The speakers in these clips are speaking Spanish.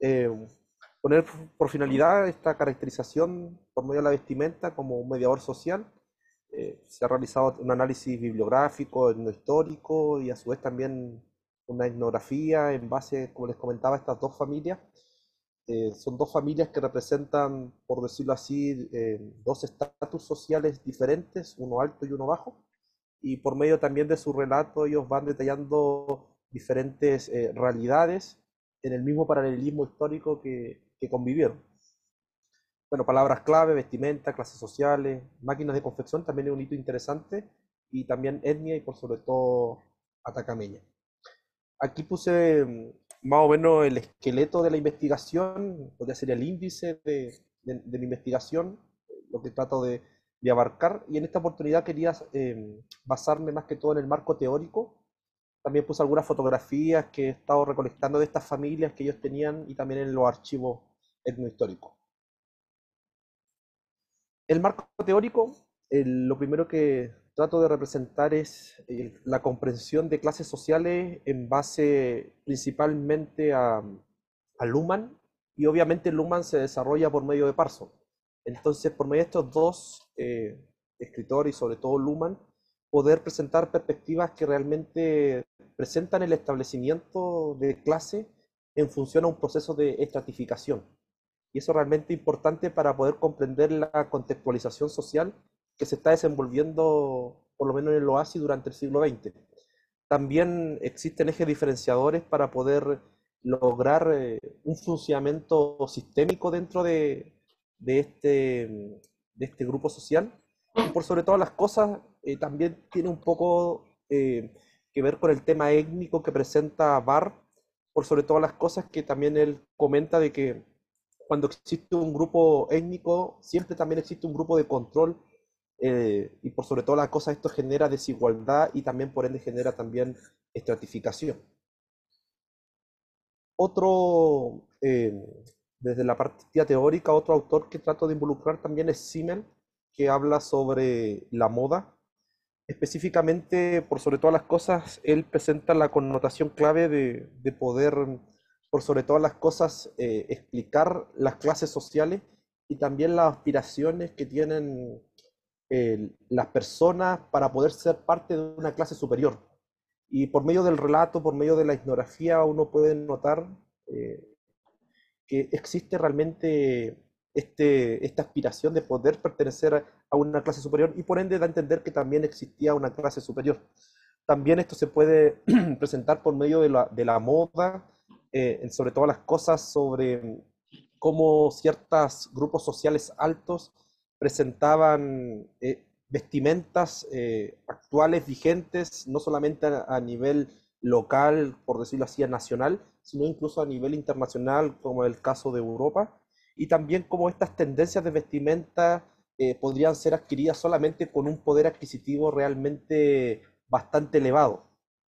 Eh, poner por finalidad esta caracterización por medio de la vestimenta como un mediador social. Eh, se ha realizado un análisis bibliográfico, etnohistórico y a su vez también una etnografía en base, como les comentaba, a estas dos familias. Eh, son dos familias que representan, por decirlo así, dos estatus sociales diferentes, uno alto y uno bajo. Y por medio también de su relato ellos van detallando diferentes eh, realidades en el mismo paralelismo histórico que, convivieron. Bueno, palabras clave, vestimenta, clases sociales, máquinas de confección también es un hito interesante y también etnia y por sobre todo atacameña. Aquí puse mm, más o menos el esqueleto de la investigación, podría ser sería el índice de, de, la investigación, lo que trato de, abarcar. Y en esta oportunidad quería eh, basarme más que todo en el marco teórico también puse algunas fotografías que he estado recolectando de estas familias que ellos tenían y también en los archivos etnohistóricos. El marco teórico, lo primero que trato de representar es eh, la comprensión de clases sociales en base principalmente a, Luman Luhmann y obviamente Luhmann se desarrolla por medio de Parson. Entonces, por medio de estos dos eh, escritores y sobre todo Luhmann, poder presentar perspectivas que realmente presentan el establecimiento de clase en función a un proceso de estratificación. Y eso es realmente importante para poder comprender la contextualización social que se está desenvolviendo, por lo menos en el OASI, durante el siglo XX. También existen ejes diferenciadores para poder lograr eh, un funcionamiento sistémico dentro de, este, de este grupo social. Y por sobre todas las cosas, eh, también tiene un poco eh, que ver con el tema étnico que presenta Barr, por sobre todas las cosas que también él comenta de que cuando existe un grupo étnico, siempre también existe un grupo de control eh, y por sobre todo las cosas esto genera desigualdad y también por ende genera también estratificación. Otro, desde la partida teórica, otro autor que trato de involucrar también es Simmel, que habla sobre la moda específicamente, por sobre todas las cosas, él presenta la connotación clave de, poder, por sobre todas las cosas, eh, explicar las clases sociales y también las aspiraciones que tienen las personas para poder ser parte de una clase superior. Y por medio del relato, por medio de la etnografía, uno puede notar eh, que existe realmente este, esta aspiración de poder pertenecer a una clase superior y por ende da a entender que también existía una clase superior. También esto se puede presentar por medio de la, moda, eh, sobre todas las cosas, sobre cómo ciertos grupos sociales altos presentaban eh, vestimentas eh, actuales, vigentes, no solamente a, a, nivel local, por decirlo así, nacional, sino incluso a nivel internacional, como el caso de Europa, y también cómo estas tendencias de vestimenta eh, podrían ser adquiridas solamente con un poder adquisitivo realmente bastante elevado.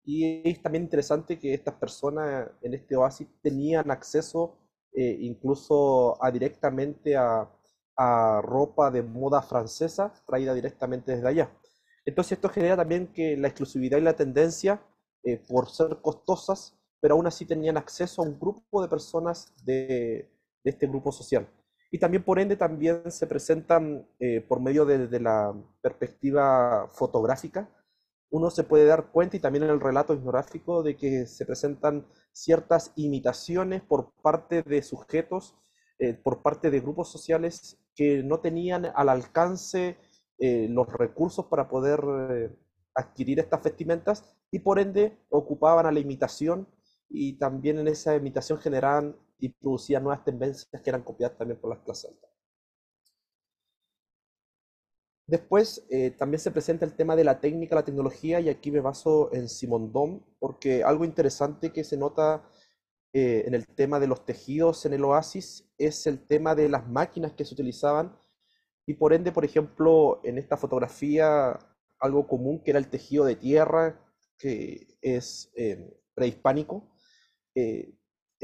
Y es también interesante que estas personas en este oasis tenían acceso eh, incluso a directamente a, a ropa de moda francesa traída directamente desde allá. Entonces esto genera también que la exclusividad y la tendencia, eh, por ser costosas, pero aún así tenían acceso a un grupo de personas de, de este grupo social. Y también, por ende, también se presentan eh, por medio de, la perspectiva fotográfica. Uno se puede dar cuenta, y también en el relato etnográfico, de que se presentan ciertas imitaciones por parte de sujetos, eh, por parte de grupos sociales que no tenían al alcance eh, los recursos para poder adquirir estas vestimentas y por ende ocupaban a la imitación y también en esa imitación generaban y producía nuevas tendencias que eran copiadas también por las clases altas. Después eh, también se presenta el tema de la técnica, la tecnología, y aquí me baso en Simondón, porque algo interesante que se nota eh, en el tema de los tejidos en el oasis es el tema de las máquinas que se utilizaban, y por ende, por ejemplo, en esta fotografía, algo común que era el tejido de tierra, que es eh, prehispánico,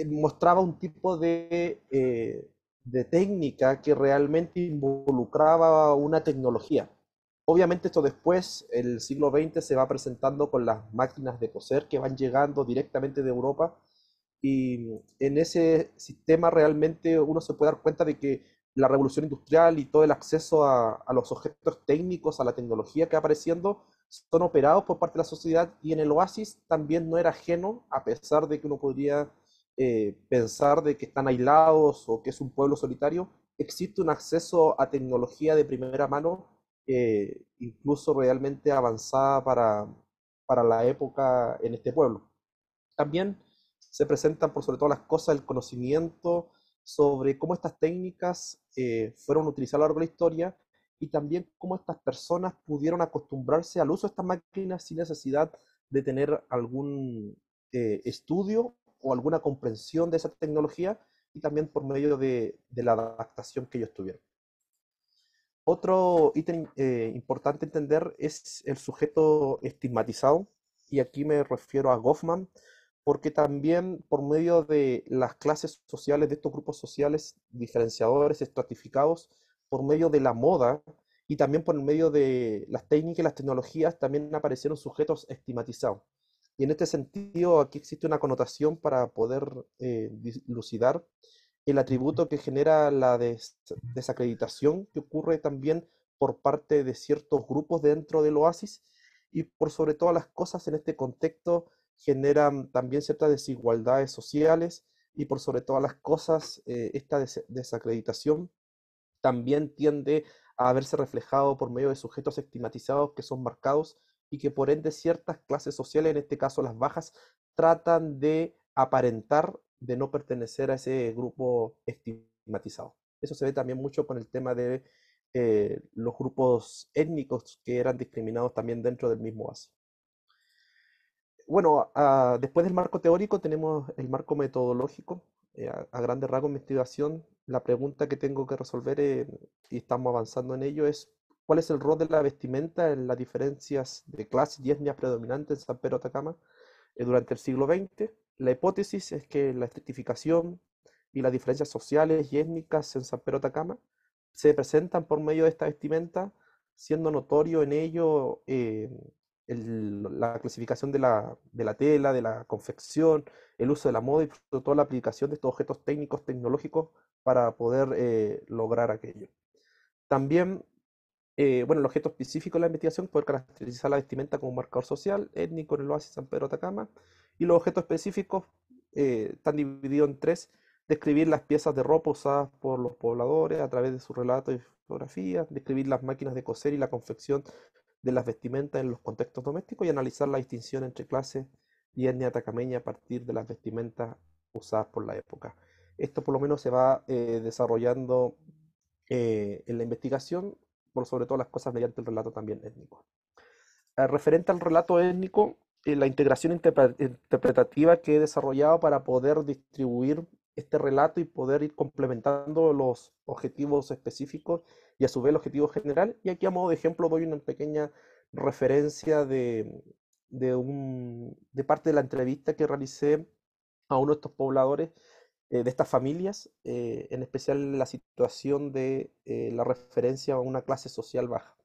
eh, mostraba un tipo de, eh, de técnica que realmente involucraba una tecnología. Obviamente esto después, el siglo XX, se va presentando con las máquinas de coser que van llegando directamente de Europa y en ese sistema realmente uno se puede dar cuenta de que la revolución industrial y todo el acceso a, a los objetos técnicos, a la tecnología que va apareciendo, son operados por parte de la sociedad y en el oasis también no era ajeno, a pesar de que uno podría eh, pensar de que están aislados o que es un pueblo solitario, existe un acceso a tecnología de primera mano, eh, incluso realmente avanzada para, para la época en este pueblo. También se presentan por sobre todo las cosas el conocimiento sobre cómo estas técnicas eh, fueron utilizadas a lo largo de la historia y también cómo estas personas pudieron acostumbrarse al uso de estas máquinas sin necesidad de tener algún estudio o alguna comprensión de esa tecnología y también por medio de, la adaptación que ellos tuvieron. Otro ítem eh, importante entender es el sujeto estigmatizado, y aquí me refiero a Goffman, porque también por medio de las clases sociales, de estos grupos sociales diferenciadores, estratificados, por medio de la moda y también por medio de las técnicas y las tecnologías, también aparecieron sujetos estigmatizados. Y en este sentido, aquí existe una connotación para poder eh, dilucidar el atributo que genera la desacreditación que ocurre también por parte de ciertos grupos dentro del oasis y por sobre todas las cosas en este contexto generan también ciertas desigualdades sociales y por sobre todas las cosas eh, esta desacreditación también tiende a verse reflejado por medio de sujetos estigmatizados que son marcados y que por ende ciertas clases sociales, en este caso las bajas, tratan de aparentar de no pertenecer a ese grupo estigmatizado. Eso se ve también mucho con el tema de eh, los grupos étnicos que eran discriminados también dentro del mismo ASI. Bueno, ah, después del marco teórico tenemos el marco metodológico. Eh, a, a, grandes rasgos, de investigación, la pregunta que tengo que resolver, eh, y estamos avanzando en ello, es ¿Cuál es el rol de la vestimenta en las diferencias de clases y etnias predominantes en San Pedro Atacama eh, durante el siglo XX? La hipótesis es que la estratificación y las diferencias sociales y étnicas en San Pedro Atacama se presentan por medio de esta vestimenta, siendo notorio en ello eh, la clasificación de la, tela, de la confección, el uso de la moda y toda la aplicación de estos objetos técnicos, tecnológicos para poder eh, lograr aquello. También eh, bueno, el objeto específico de la investigación, poder caracterizar la vestimenta como marcador social, étnico en el oasis San Pedro Atacama. Y los objetos específicos eh, están divididos en tres. Describir las piezas de ropa usadas por los pobladores a través de su relato y fotografías. Describir las máquinas de coser y la confección de las vestimentas en los contextos domésticos y analizar la distinción entre clases y etnia atacameña a partir de las vestimentas usadas por la época. Esto por lo menos se va eh, desarrollando en la investigación por sobre todo las cosas mediante el relato también étnico. Eh, referente al relato étnico, eh, la integración interpretativa que he desarrollado para poder distribuir este relato y poder ir complementando los objetivos específicos y a su vez el objetivo general. Y aquí a modo de ejemplo doy una pequeña referencia de, de parte de la entrevista que realicé a uno de estos pobladores eh, de estas familias, eh, en especial la situación de eh, la referencia a una clase social baja.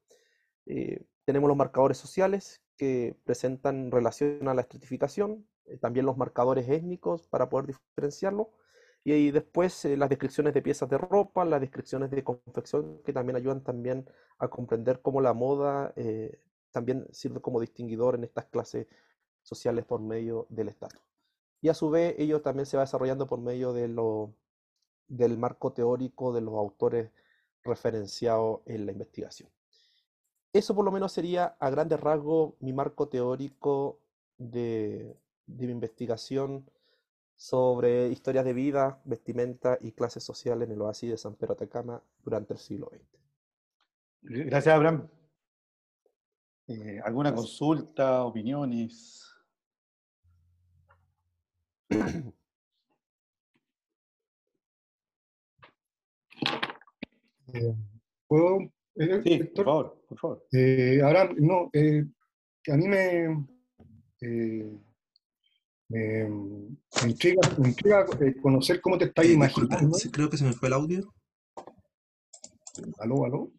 tenemos los marcadores sociales que presentan relación a la estratificación, también los marcadores étnicos para poder diferenciarlo, y, después las descripciones de piezas de ropa, las descripciones de confección que también ayudan también a comprender cómo la moda también sirve como distinguidor en estas clases sociales por medio del estado y a su vez ello también se va desarrollando por medio de lo, del marco teórico de los autores referenciados en la investigación. Eso por lo menos sería a grandes rasgos mi marco teórico de, mi investigación sobre historias de vida, vestimenta y clases sociales en el oasis de San Pedro Atacama durante el siglo XX. Gracias, Abraham. Eh, ¿Alguna consulta, opiniones? Eh, ¿Puedo? Eh, sí, por favor, por favor. Eh, ahora, no, eh, a mí me, me, me, intriga, conocer cómo te estáis imaginando. creo que se me fue el audio. Aló, aló.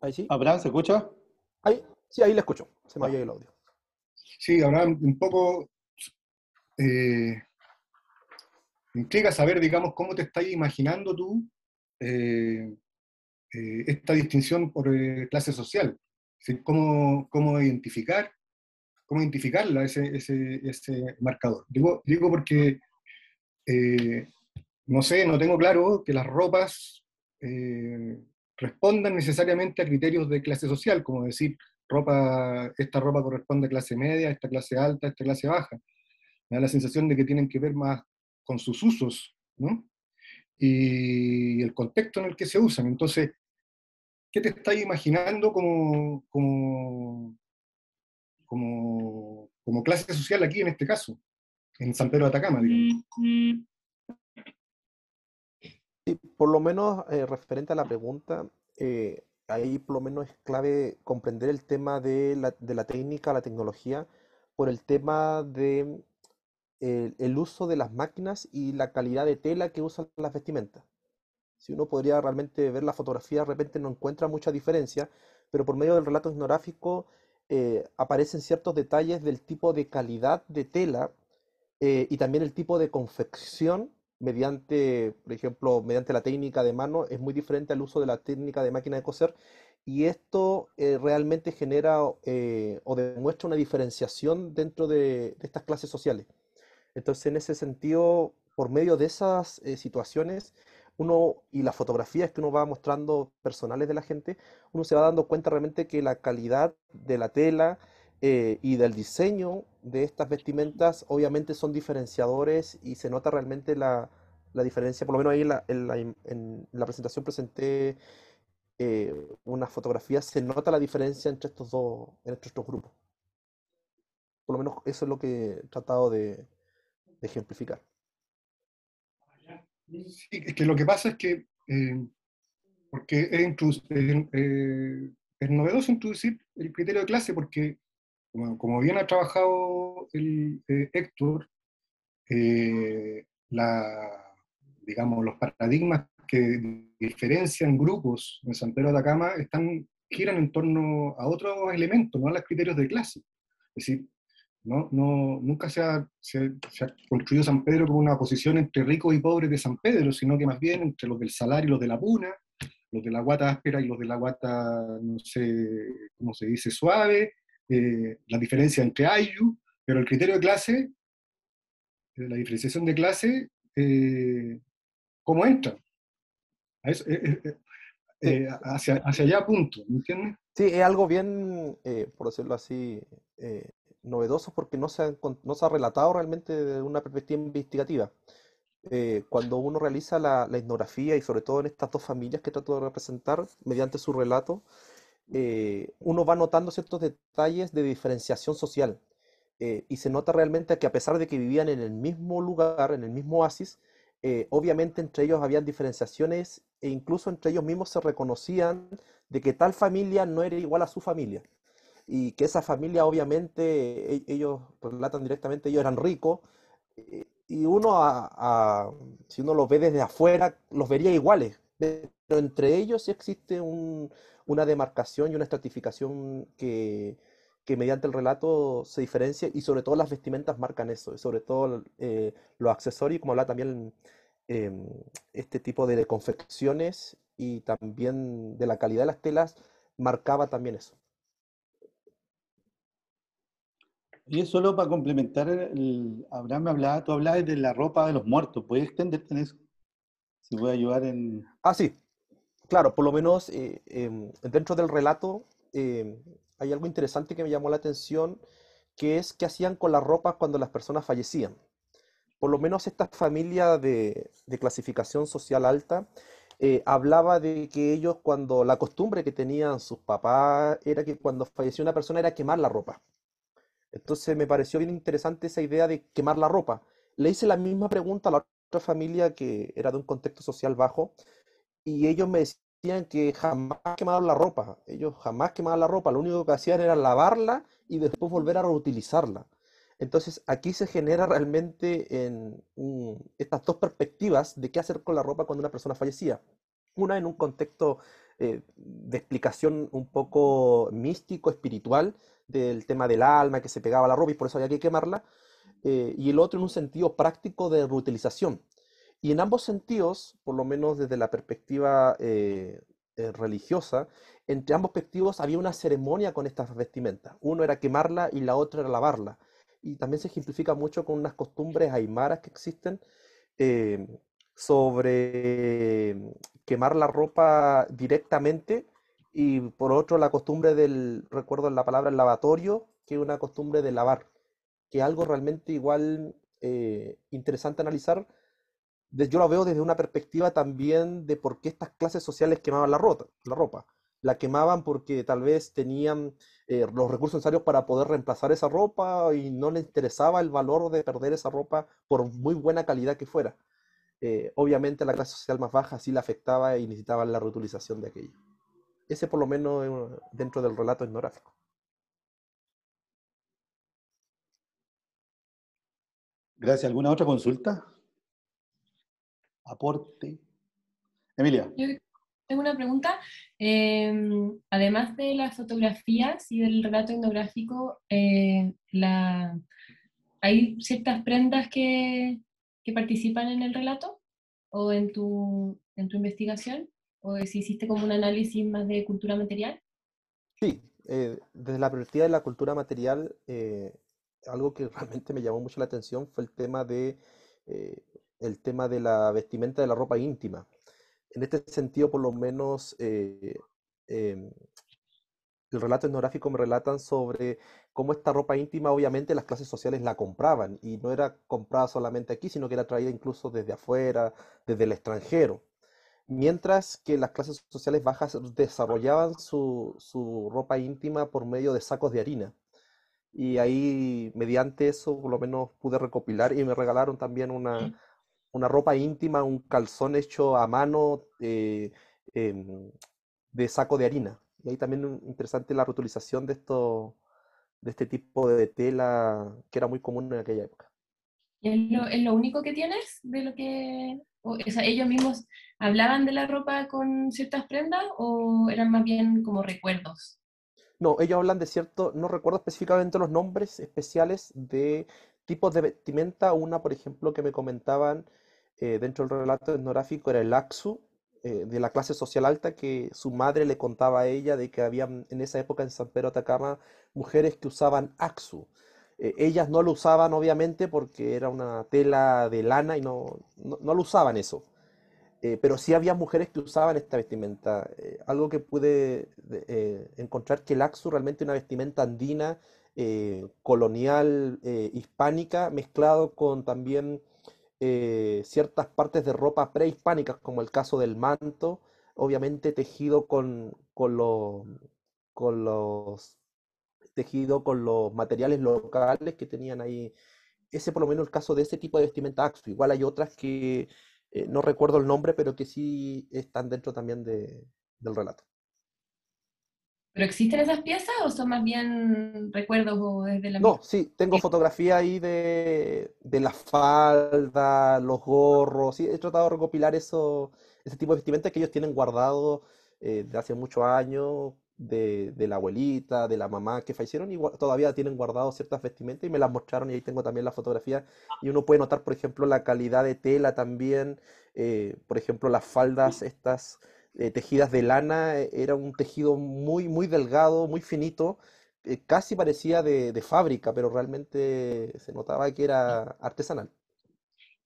Ahí sí. ¿Abraham, se escucha? Ahí, sí, ahí la escucho. Se me ah. ha ido el audio. Sí, ahora un poco eh, implica saber, digamos, cómo te estás imaginando tú eh, eh, esta distinción por eh, clase social. cómo, identificar, cómo identificarla, ese, ese, marcador. Digo, digo porque, no sé, no tengo claro que las ropas respondan necesariamente a criterios de clase social, como decir, ropa, esta ropa corresponde a clase media, esta clase alta, esta clase baja. Me da la sensación de que tienen que ver más con sus usos, ¿no? Y el contexto en el que se usan. Entonces, ¿qué te estás imaginando como, como, clase social aquí en este caso? En San Pedro de Atacama, digamos. Mm, mm. por lo menos eh, referente a la pregunta, eh, ahí por lo menos es clave comprender el tema de la, técnica, la tecnología, por el tema de el, uso de las máquinas y la calidad de tela que usan las vestimentas. Si uno podría realmente ver la fotografía, de repente no encuentra mucha diferencia, pero por medio del relato etnográfico eh, aparecen ciertos detalles del tipo de calidad de tela eh, y también el tipo de confección mediante, por ejemplo, mediante la técnica de mano, es muy diferente al uso de la técnica de máquina de coser y esto eh, realmente genera eh, o demuestra una diferenciación dentro de, estas clases sociales. Entonces, en ese sentido, por medio de esas eh, situaciones, uno y las fotografías que uno va mostrando personales de la gente, uno se va dando cuenta realmente que la calidad de la tela, eh, y del diseño de estas vestimentas obviamente son diferenciadores y se nota realmente la, diferencia, por lo menos ahí en la, presentación presenté eh, unas fotografías, se nota la diferencia entre estos dos, entre estos grupos. Por lo menos eso es lo que he tratado de, ejemplificar. Sí, es que lo que pasa es que, eh, porque es, es novedoso introducir el criterio de clase, porque como, bien ha trabajado el eh, Héctor, eh, digamos, los paradigmas que diferencian grupos en San Pedro de Atacama están, giran en torno a otros elementos, no a los criterios de clase. Es decir, nunca se ha, se ha, construido San Pedro como una posición entre ricos y pobres de San Pedro, sino que más bien entre los del salario y los de la puna, los de la guata áspera y los de la guata, no sé cómo se dice, suave, eh, la diferencia entre ayu, pero el criterio de clase, eh, la diferenciación de clase, eh, ¿cómo entra? hacia, hacia, allá punto, ¿me entiendes? Sí, es algo bien, por decirlo así, novedoso porque no se, ha, no se ha relatado realmente desde una perspectiva investigativa. cuando uno realiza la, la, etnografía y sobre todo en estas dos familias que trato de representar mediante su relato, eh, uno va notando ciertos detalles de diferenciación social. Eh, y se nota realmente que a pesar de que vivían en el mismo lugar, en el mismo oasis, eh, obviamente entre ellos había diferenciaciones e incluso entre ellos mismos se reconocían de que tal familia no era igual a su familia. Y que esa familia obviamente, e, ellos relatan directamente, ellos eran ricos. Y uno, si uno los ve desde afuera, los vería iguales, pero entre ellos sí existe una demarcación y una estratificación que, mediante el relato se diferencia y sobre todo las vestimentas marcan eso, sobre todo eh, los accesorios, como habla también em, este tipo de confecciones y también de la calidad de las telas, marcaba también eso. Y es solo para complementar, el, Abraham hablaba, tú hablabas de la ropa de los muertos, ¿puedes extenderte en eso? Si a ayudar en... Ah, sí. Claro, por lo menos eh, em, dentro del relato em, hay algo interesante que me llamó la atención, que es qué hacían con la ropa cuando las personas fallecían. Por lo menos esta familia de, de clasificación social alta eh, hablaba de que ellos cuando la costumbre que tenían sus papás era que cuando falleció una persona era quemar la ropa. Entonces me pareció bien interesante esa idea de quemar la ropa. Le hice la misma pregunta a la otra familia que era de un contexto social bajo y ellos me decían que jamás quemaban la ropa, ellos jamás quemaban la ropa, lo único que hacían era lavarla y después volver a reutilizarla. Entonces aquí se genera realmente en, estas dos perspectivas de qué hacer con la ropa cuando una persona fallecía. Una en un contexto eh, de explicación un poco místico, espiritual, del tema del alma que se pegaba a la ropa y por eso había que quemarla. Eh, y el otro en un sentido práctico de reutilización. Y en ambos sentidos, por lo menos desde la perspectiva eh, eh, religiosa, entre ambos perspectivos había una ceremonia con estas vestimentas. Uno era quemarla y la otra era lavarla. Y también se ejemplifica mucho con unas costumbres aymaras que existen sobre quemar la ropa directamente y por otro la costumbre del, recuerdo la palabra el lavatorio, que es una costumbre de lavar que algo realmente igual eh, interesante analizar. Yo lo veo desde una perspectiva también de por qué estas clases sociales quemaban la, ropa. La quemaban porque tal vez tenían eh, los recursos necesarios para poder reemplazar esa ropa y no les interesaba el valor de perder esa ropa por muy buena calidad que fuera. Eh, obviamente la clase social más baja sí la afectaba y necesitaba la reutilización de aquello. Ese por lo menos dentro del relato etnográfico. Gracias. ¿Alguna otra consulta? Aporte. Emilia. Yo tengo una pregunta. Em, además de las fotografías y del relato etnográfico, eh, ¿hay ciertas prendas que, participan en el relato o en tu, investigación? ¿O si hiciste como un análisis más de cultura material? Sí, eh, desde la perspectiva de la cultura material, eh, algo que realmente me llamó mucho la atención fue el tema de, eh, el tema de la vestimenta de la ropa íntima. En este sentido, por lo menos, eh, em, el relato etnográfico me relatan sobre cómo esta ropa íntima, obviamente, las clases sociales la compraban y no era comprada solamente aquí, sino que era traída incluso desde afuera, desde el extranjero. Mientras que las clases sociales bajas desarrollaban su ropa íntima por medio de sacos de harina y ahí mediante eso por lo menos pude recopilar y me regalaron también una, una ropa íntima, un calzón hecho a mano eh, em, de saco de harina. Y ahí también mm, interesante la reutilización de, esto, de este tipo de tela que era muy común en aquella época. es lo, único que tienes de lo que... O, ellos mismos hablaban de la ropa con ciertas prendas o eran más bien como recuerdos? No, ellos hablan de cierto, no recuerdo específicamente los nombres especiales de tipos de vestimenta. Una, por ejemplo, que me comentaban eh, dentro del relato etnográfico era el Aksu, eh, de la clase social alta, que su madre le contaba a ella de que había en esa época en San Pedro Atacama mujeres que usaban axu. Eh, ellas no lo usaban, obviamente, porque era una tela de lana y no lo usaban eso. Eh, pero sí había mujeres que usaban esta vestimenta. Eh, algo que pude eh, encontrar que el Axu realmente una vestimenta andina, colonial, hispánica, mezclado con también ciertas partes de ropa prehispánicas, como el caso del manto, obviamente tejido con, con, con los tejido con los materiales locales que tenían ahí. Ese por lo menos el caso de ese tipo de vestimenta Axu. Igual hay otras que eh, no recuerdo el nombre, pero que sí están dentro también del relato. ¿Pero existen esas piezas o son más bien recuerdos de desde la No, sí, tengo fotografía ahí de, de, la falda, los gorros, sí, he tratado de recopilar eso, ese tipo de vestimenta que ellos tienen guardado eh, de hace muchos años de, la abuelita, de la mamá que fallecieron y todavía tienen guardados ciertas vestimentas y me las mostraron y ahí tengo también la fotografía ah. y uno puede notar, por ejemplo, la calidad de tela también, eh, por ejemplo, las faldas estas eh, tejidas de lana, eh, era un tejido muy, muy delgado, muy finito, casi parecía de fábrica, pero realmente se notaba que era artesanal.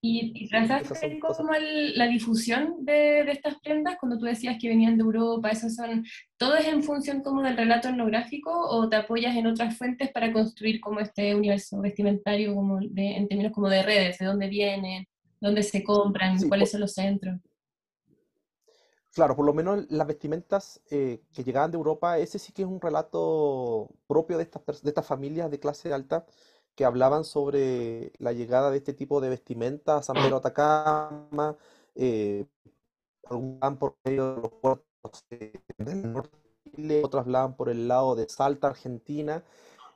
¿Y, y como la difusión de, estas prendas cuando tú decías que venían de Europa? ¿Eso son, todo es en función como del relato etnográfico o te apoyas en otras fuentes para construir como este universo vestimentario en términos como de redes, de dónde vienen, dónde se compran, cuáles son los centros? Claro, por lo menos las vestimentas eh, que llegaban de Europa, ese sí que es un relato propio de estas, de estas familias de clase alta que hablaban sobre la llegada de este tipo de vestimenta a San Pedro Atacama, eh, algunos por medio de los puertos del norte de hablaban por el lado de Salta, Argentina.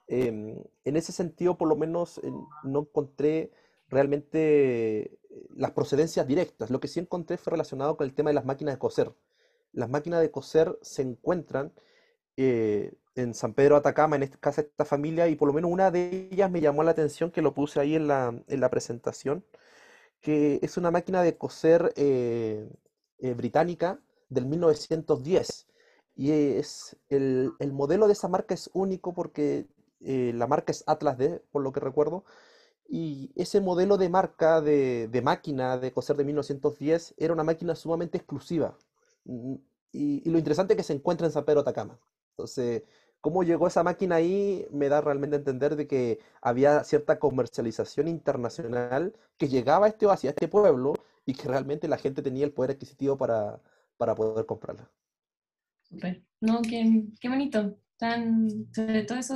Em, en ese sentido, por lo menos, eh, no encontré realmente eh, las procedencias directas. Lo que sí encontré fue relacionado con el tema de las máquinas de coser. Las máquinas de coser se encuentran eh, en San Pedro Atacama, en esta casa esta familia, y por lo menos una de ellas me llamó la atención, que lo puse ahí en la, presentación, que es una máquina de coser eh, eh, británica del 1910. Y es el, modelo de esa marca es único porque eh, la marca es Atlas D, por lo que recuerdo. Y ese modelo de marca de, máquina de coser de 1910 era una máquina sumamente exclusiva. Mm, y, y lo interesante es que se encuentra en San Pedro Atacama. Entonces, cómo llegó esa máquina ahí me da realmente a entender de que había cierta comercialización internacional que llegaba a este hacia este pueblo y que realmente la gente tenía el poder adquisitivo para, poder comprarla. No, qué, bonito. Tan, sobre todo eso,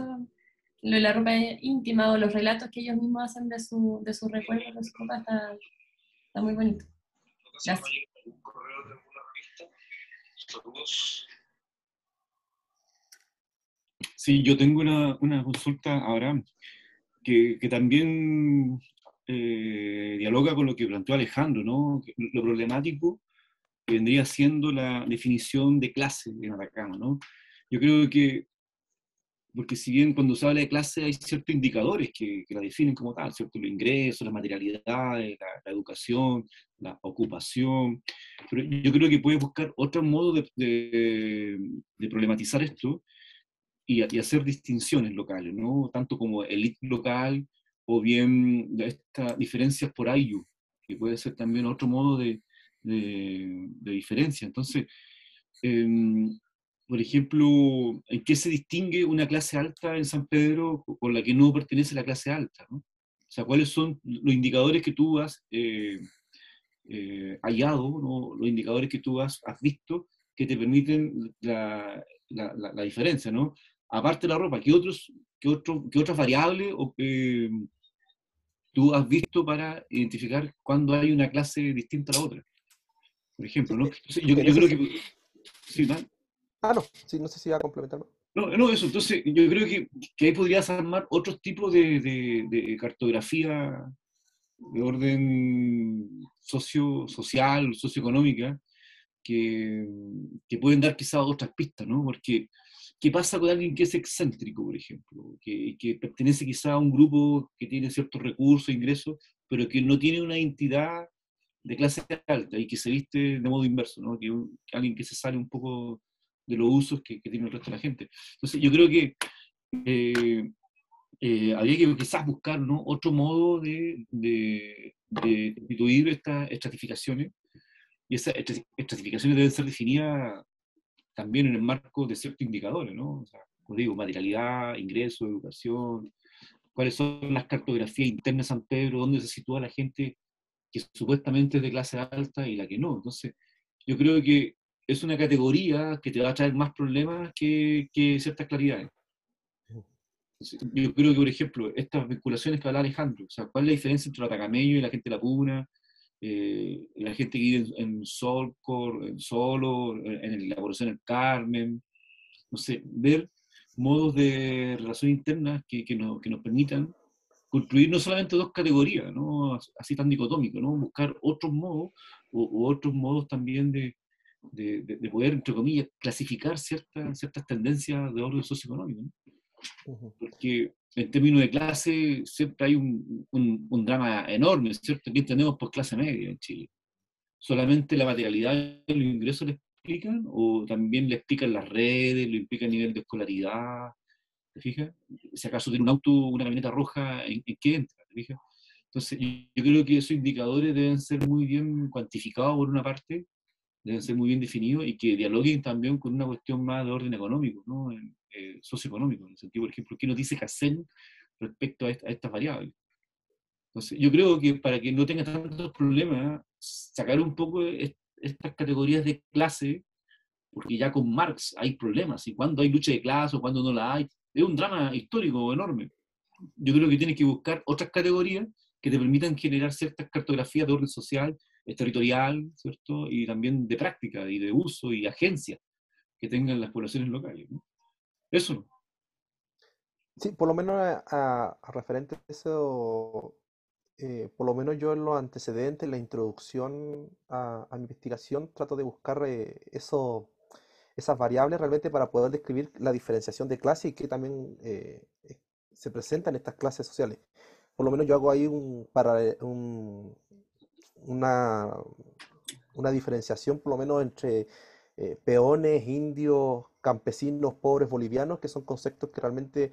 lo de la ropa íntima o los relatos que ellos mismos hacen de su, de sus recuerdos, de su está, muy bonito. Saludos. Sí, yo tengo una, consulta ahora que, también eh, dialoga con lo que planteó Alejandro, ¿no? Lo problemático vendría siendo la definición de clase en Atacama, ¿no? Yo creo que, porque si bien cuando se habla de clase hay ciertos indicadores que, la definen como tal, ¿cierto? Los ingresos, las materialidades, la, educación, la ocupación, pero yo creo que puede buscar otro modo de problematizar esto, y, hacer distinciones locales, ¿no? Tanto como elite local o bien estas diferencias por ayu, que puede ser también otro modo de, de, diferencia. Entonces, em, por ejemplo, ¿en qué se distingue una clase alta en San Pedro con la que no pertenece la clase alta? O sea, ¿cuáles son los indicadores que tú has eh, eh, hallado, ¿no? los indicadores que tú has, visto que te permiten la, la, la diferencia, ¿no? aparte de la ropa, ¿qué, otros, qué, qué otras variables mm, tú has visto para identificar cuando hay una clase distinta a la otra? Por ejemplo, ¿no? yo, creo que... Sí, Ah, no, sí, no sé si va a complementar. No, no, eso, entonces yo creo que, ahí podrías armar otros tipos de, cartografía de orden socio, social, socioeconómica, que, que pueden dar quizás otras pistas, ¿no? Porque ¿Qué pasa con alguien que es excéntrico, por ejemplo? Que, que pertenece quizá a un grupo que tiene ciertos recursos, ingresos, pero que no tiene una identidad de clase alta y que se viste de modo inverso, ¿no? que, alguien que se sale un poco de los usos que, tiene el resto de la gente. Entonces, yo creo que eh, eh que quizás buscar ¿no? otro modo de, de, de instituir estas estratificaciones. Y esas estratificaciones deben ser definidas también en el marco de ciertos indicadores, ¿no? O sea, como digo, materialidad, ingreso, educación, cuáles son las cartografías internas de San Pedro, dónde se sitúa la gente que supuestamente es de clase alta y la que no. Entonces, yo creo que es una categoría que te va a traer más problemas que, ciertas claridades. yo creo que, por ejemplo, estas vinculaciones que habla Alejandro, o sea, ¿cuál es la diferencia entre el atacameño y la gente de la puna, eh, la gente que vive en, en Solcor, en Solo, en, la población del Carmen, no sé, ver modos de relación interna que, que, nos, que nos permitan construir no solamente dos categorías, ¿no? así tan dicotómico, ¿no? buscar otros modos o, otros modos también de, de, poder, entre comillas, clasificar ciertas, ciertas tendencias de orden socioeconómico. ¿no? Porque en términos de clase siempre hay un, drama enorme, ¿cierto? También tenemos por clase media en Chile? ¿Solamente la materialidad de los ingresos le explican o también le explican las redes, lo implica el nivel de escolaridad? ¿Te fijas? Si acaso tiene un auto, una camioneta roja, ¿en, qué entra? Entonces, yo creo que esos indicadores deben ser muy bien cuantificados por una parte, deben ser muy bien definidos y que dialoguen también con una cuestión más de orden económico, ¿no? Eh, socioeconómico, en el sentido, por ejemplo, qué nos dice Hassel respecto a, esta, estas variables. Entonces, yo creo que para que no tenga tantos problemas, sacar un poco estas categorías de clase, porque ya con Marx hay problemas, y cuando hay lucha de clase o cuando no la hay, es un drama histórico enorme. Yo creo que tienes que buscar otras categorías que te permitan generar ciertas cartografías de orden social, territorial, ¿cierto? Y también de práctica y de uso y agencias que tengan las poblaciones locales. ¿no? Eso. Sí, por lo menos a, referente eso, eh, por lo menos yo en los antecedentes, en la introducción a, mi investigación, trato de buscar eh, esas variables realmente para poder describir la diferenciación de clases y que también eh, se presenta en estas clases sociales. Por lo menos yo hago ahí un, una, una diferenciación, por lo menos entre peones, indios, campesinos, pobres bolivianos, que son conceptos que realmente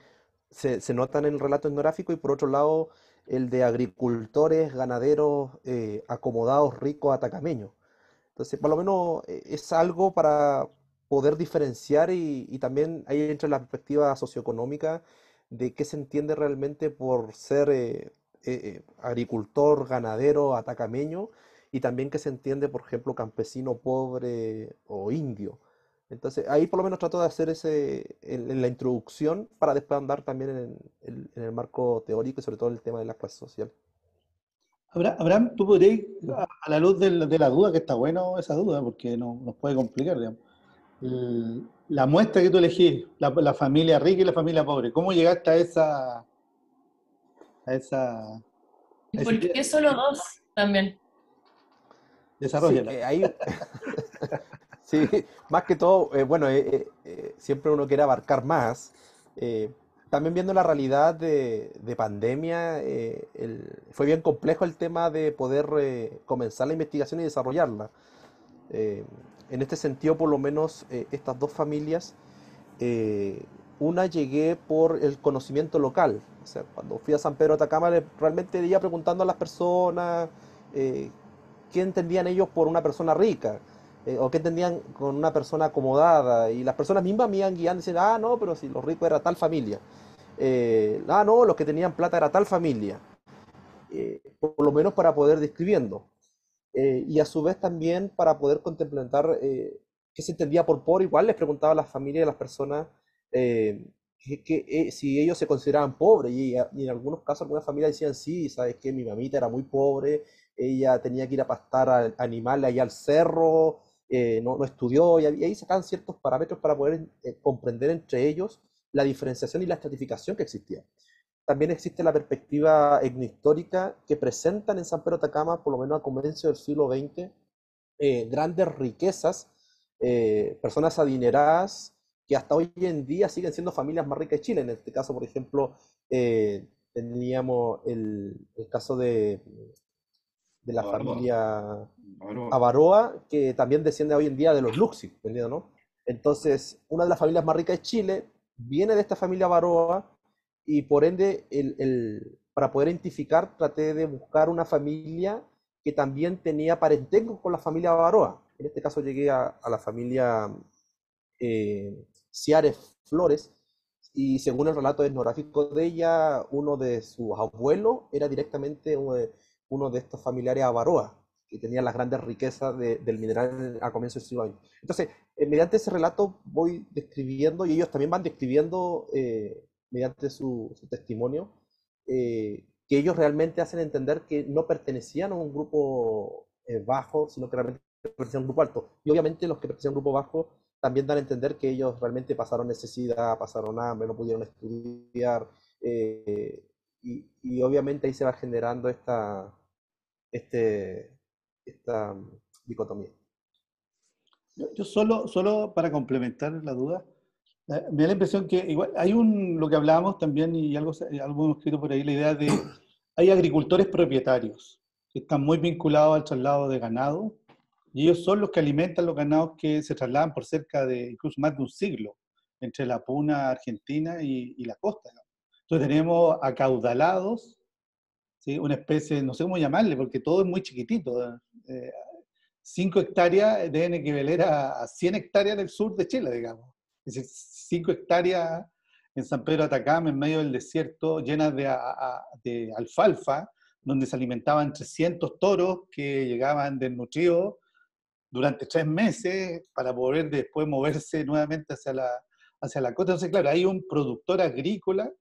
se, se notan en el relato etnográfico, y por otro lado, el de agricultores, ganaderos, eh, acomodados, ricos, atacameños. Entonces, por lo menos eh, es algo para poder diferenciar y, también ahí entra la perspectiva socioeconómica de qué se entiende realmente por ser eh, agricultor, ganadero, atacameño, y también qué se entiende, por ejemplo, campesino pobre o indio. Entonces, ahí por lo menos trato de hacer ese en, la introducción para después andar también en, el marco teórico y sobre todo el tema de la clase social. Abraham, tú podrías, a, la luz de, la duda, que está bueno esa duda, porque no, nos puede complicar, digamos. la muestra que tú elegís, la, familia rica y la familia pobre, ¿cómo llegaste a esa... A esa ¿Y por qué solo dos también? desarrollo eh, ahí... Sí, más que todo, eh, bueno, eh, eh, siempre uno quiere abarcar más. también viendo la realidad de, pandemia, fue bien complejo el tema de poder comenzar la investigación y desarrollarla. en este sentido, por lo menos estas dos familias, una llegué por el conocimiento local. O sea, cuando fui a San Pedro de Atacama, realmente iba preguntando a las personas qué entendían ellos por una persona rica eh, o qué entendían con una persona acomodada. Y las personas mismas me iban guiando y decían, ah, no, pero si los ricos era tal familia. Eh, ah, no, los que tenían plata era tal familia. Eh, por lo menos para poder describiendo. y a su vez también para poder contemplar qué se entendía por pobre, igual les preguntaba a las familias y a las personas que, si ellos se consideraban pobres. Y, en algunos casos algunas familias decían, sí, sabes que mi mamita era muy pobre, ella tenía que ir a pastar al animales allá al cerro, eh, no, estudió, y ahí sacan ciertos parámetros para poder eh, comprender entre ellos la diferenciación y la estratificación que existía. También existe la perspectiva etnohistórica que presentan en San Pedro Atacama, por lo menos a comienzos del siglo XX, eh, grandes riquezas, personas adineradas que hasta hoy en día siguen siendo familias más ricas de Chile. En este caso, por ejemplo, teníamos el caso de de la familia Avaroa. que también desciende hoy en día de los Luxi, ¿entendido, no? Entonces, una de las familias más ricas de Chile viene de esta familia Avaroa y por ende, el, para poder identificar, traté de buscar una familia que también tenía parentesco con la familia Avaroa. En este caso llegué a, la familia eh, Flores, y según el relato etnográfico de ella, uno de sus abuelos era directamente eh, uno de estos familiares Avaroa, que tenían las grandes riquezas del mineral a comienzos del siglo XX. Entonces, eh, mediante ese relato voy describiendo, y ellos también van describiendo, eh, mediante su, testimonio, eh, que ellos realmente hacen entender que no pertenecían a un grupo bajo, sino que realmente pertenecían a un grupo alto. Y obviamente los que pertenecían a un grupo bajo también dan a entender que ellos realmente pasaron necesidad, pasaron hambre, no pudieron estudiar, y obviamente ahí se va generando esta, este, esta mm, dicotomía. Yo solo, solo para complementar la duda, eh, me da la impresión que igual hay un, lo que hablábamos también y algo, algo hemos escrito por ahí, la idea de hay agricultores propietarios que están muy vinculados al traslado de ganado y ellos son los que alimentan los ganados que se trasladan por cerca de incluso más de un siglo entre la puna argentina y, y la costa. Entonces tenemos acaudalados ¿sí? una especie, no sé cómo llamarle, porque todo es muy chiquitito. 5 ¿eh? Eh, hectáreas eh, deben equivaler a, 100 hectáreas del sur de Chile, digamos. Es decir, 5 hectáreas en San Pedro Atacama, en medio del desierto, llenas de, alfalfa, donde se alimentaban 300 toros que llegaban desnutridos durante tres meses para poder después moverse nuevamente hacia la, hacia la costa. Entonces, claro, hay un productor agrícola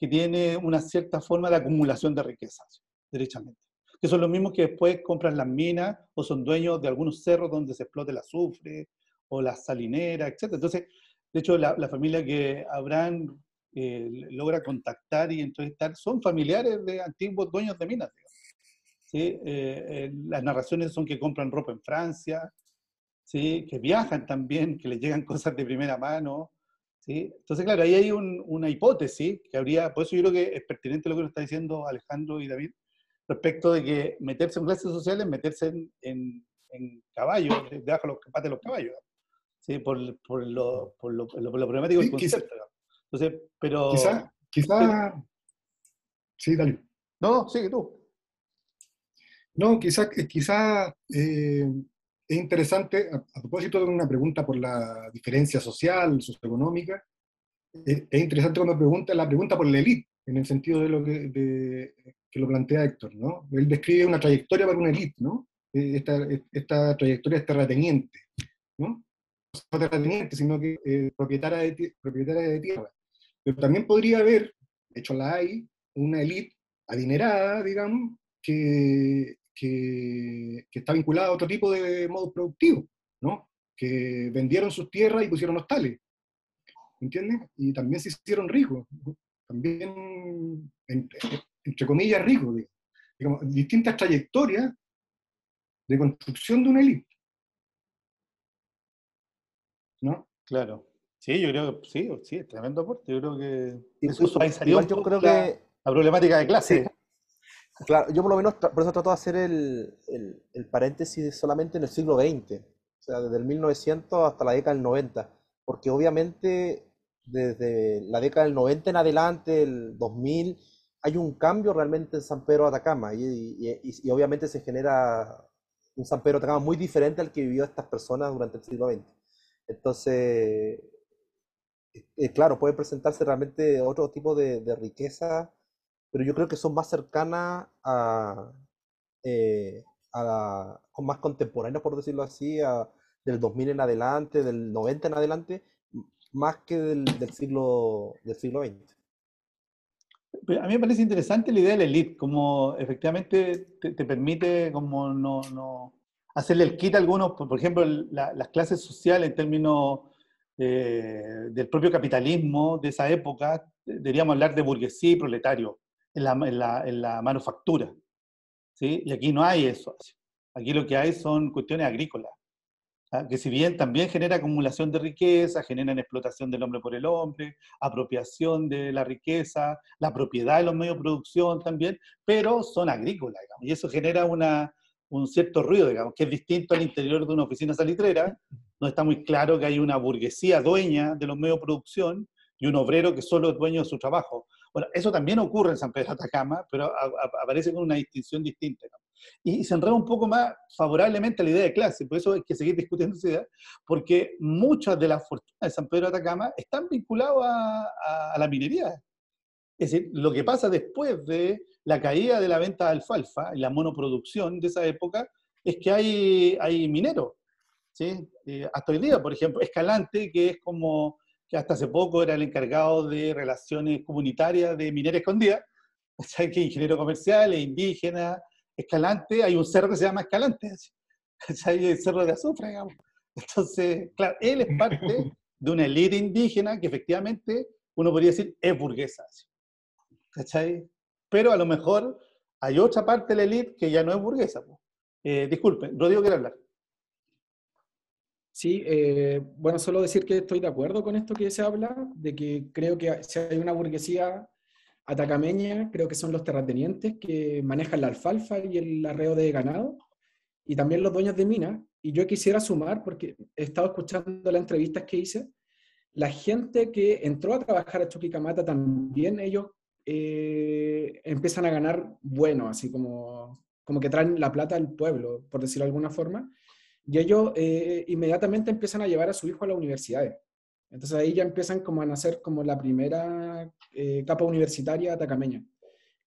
que tiene una cierta forma de acumulación de riquezas, derechamente. Que son los mismos que después compran las minas o son dueños de algunos cerros donde se explota el azufre o la salinera, etc. Entonces, de hecho, la, familia que Abraham eh, logra contactar y estar son familiares de antiguos dueños de minas. ¿sí? Eh, eh, las narraciones son que compran ropa en Francia, ¿sí? que viajan también, que les llegan cosas de primera mano, ¿sí? Entonces, claro, ahí hay un, una hipótesis que habría, por eso yo creo que es pertinente lo que nos está diciendo Alejandro y David, respecto de que meterse en clases sociales, meterse en, en, caballos, debajo de los de los caballos, ¿sí? por, por, lo, por, lo, problemático del concepto. Quizá, Entonces, pero... Quizá, quizá... sí, David. No, sigue tú. No, quizá, quizá eh, es interesante, a, propósito de una pregunta por la diferencia social, socioeconómica, eh, es, interesante cuando pregunta la pregunta por la élite, en el sentido de lo que, lo plantea Héctor, ¿no? Él describe una trayectoria para una élite, ¿no? Eh, esta, trayectoria es terrateniente, ¿no? No terrateniente, sino que eh, propietaria, de, propietaria de tierra. Pero también podría haber, de hecho la hay, una élite adinerada, digamos, que que, está vinculada a otro tipo de modos productivos, ¿no? que vendieron sus tierras y pusieron hostales, ¿entiendes? Y también se hicieron ricos, también, entre, comillas, ricos, digamos, distintas trayectorias de construcción de una élite. ¿No? Claro. Sí, yo creo que sí, sí, es tremendo aporte. Yo creo que eso, yo creo que la problemática de clase. Claro, yo por lo menos por eso trato de hacer el, paréntesis solamente en el siglo XX, o sea, desde el 1900 hasta la década del 90, porque obviamente desde la década del 90 en adelante, el 2000, hay un cambio realmente en San Pedro Atacama y, obviamente se genera un San Pedro Atacama muy diferente al que vivió estas personas durante el siglo XX. Entonces, eh, eh, claro, puede presentarse realmente otro tipo de riqueza pero yo creo que son más cercanas a, eh, a más contemporáneas, por decirlo así, del 2000 en adelante, del 90 en adelante, más que del, siglo, del siglo XX. A mí me parece interesante la idea de la elite, como efectivamente te, permite como no, hacerle el kit a algunos, por, ejemplo, las clases sociales en términos eh, del propio capitalismo de esa época, deberíamos hablar de burguesía y proletario en la, en la, manufactura. ¿sí? Y aquí no hay eso. Aquí lo que hay son cuestiones agrícolas, que si bien también genera acumulación de riqueza, generan explotación del hombre por el hombre, apropiación de la riqueza, la propiedad de los medios de producción también, pero son agrícolas, digamos, y eso genera una, un cierto ruido, digamos, que es distinto al interior de una oficina salitrera, no está muy claro que hay una burguesía dueña de los medios de producción y un obrero que solo es dueño de su trabajo. Bueno, eso también ocurre en San Pedro de Atacama, pero aparece con una distinción distinta. Y, se enreda un poco más favorablemente a la idea de clase, por eso hay que seguir discutiendo esa idea, porque muchas de las fortunas de San Pedro de Atacama están vinculadas a, la minería. Es decir, lo que pasa después de la caída de la venta de alfalfa y la monoproducción de esa época es que hay, hay mineros. ¿sí? Eh, hasta hoy día, por ejemplo, Escalante, que es como que hasta hace poco era el encargado de relaciones comunitarias de Minera Escondida, o sea, que ingeniero comercial, indígena, Escalante, hay un cerro que se llama Escalante, ¿cachai? el cerro de azufre, digamos. Entonces, claro, él es parte de una élite indígena que efectivamente uno podría decir es burguesa. ¿Cachai? Pero a lo mejor hay otra parte de la élite que ya no es burguesa. Eh, disculpen, Rodrigo quiere hablar. Sí, eh, bueno, solo decir que estoy de acuerdo con esto que se habla, de que creo que si hay una burguesía atacameña, creo que son los terratenientes que manejan la alfalfa y el arreo de ganado, y también los dueños de minas. Y yo quisiera sumar, porque he estado escuchando las entrevistas que hice, la gente que entró a trabajar a Chuquicamata también ellos eh, empiezan a ganar bueno, así como, como que traen la plata al pueblo, por decirlo de alguna forma. Y ellos eh, inmediatamente empiezan a llevar a su hijo a las universidades. Entonces ahí ya empiezan como a nacer como la primera capa eh, universitaria atacameña.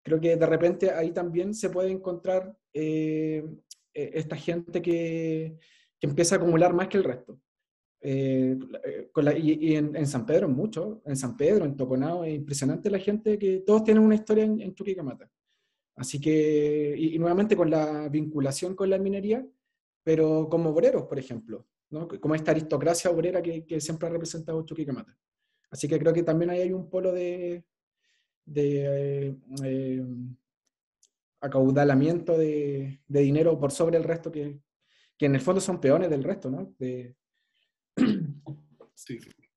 Creo que de repente ahí también se puede encontrar eh, e-, esta gente que, empieza a acumular más que el resto. y, en, San Pedro mucho, en San Pedro, en Toconao, es impresionante la gente que todos tienen una historia en, en Así que, y nuevamente con la vinculación con la minería, pero como obreros, por ejemplo, como esta aristocracia obrera que, siempre ha representado Chuquicamata. Así que creo que también ahí hay un polo de, de eh, eh, acaudalamiento de, dinero por sobre el resto, que, en el fondo son peones del resto, ¿no?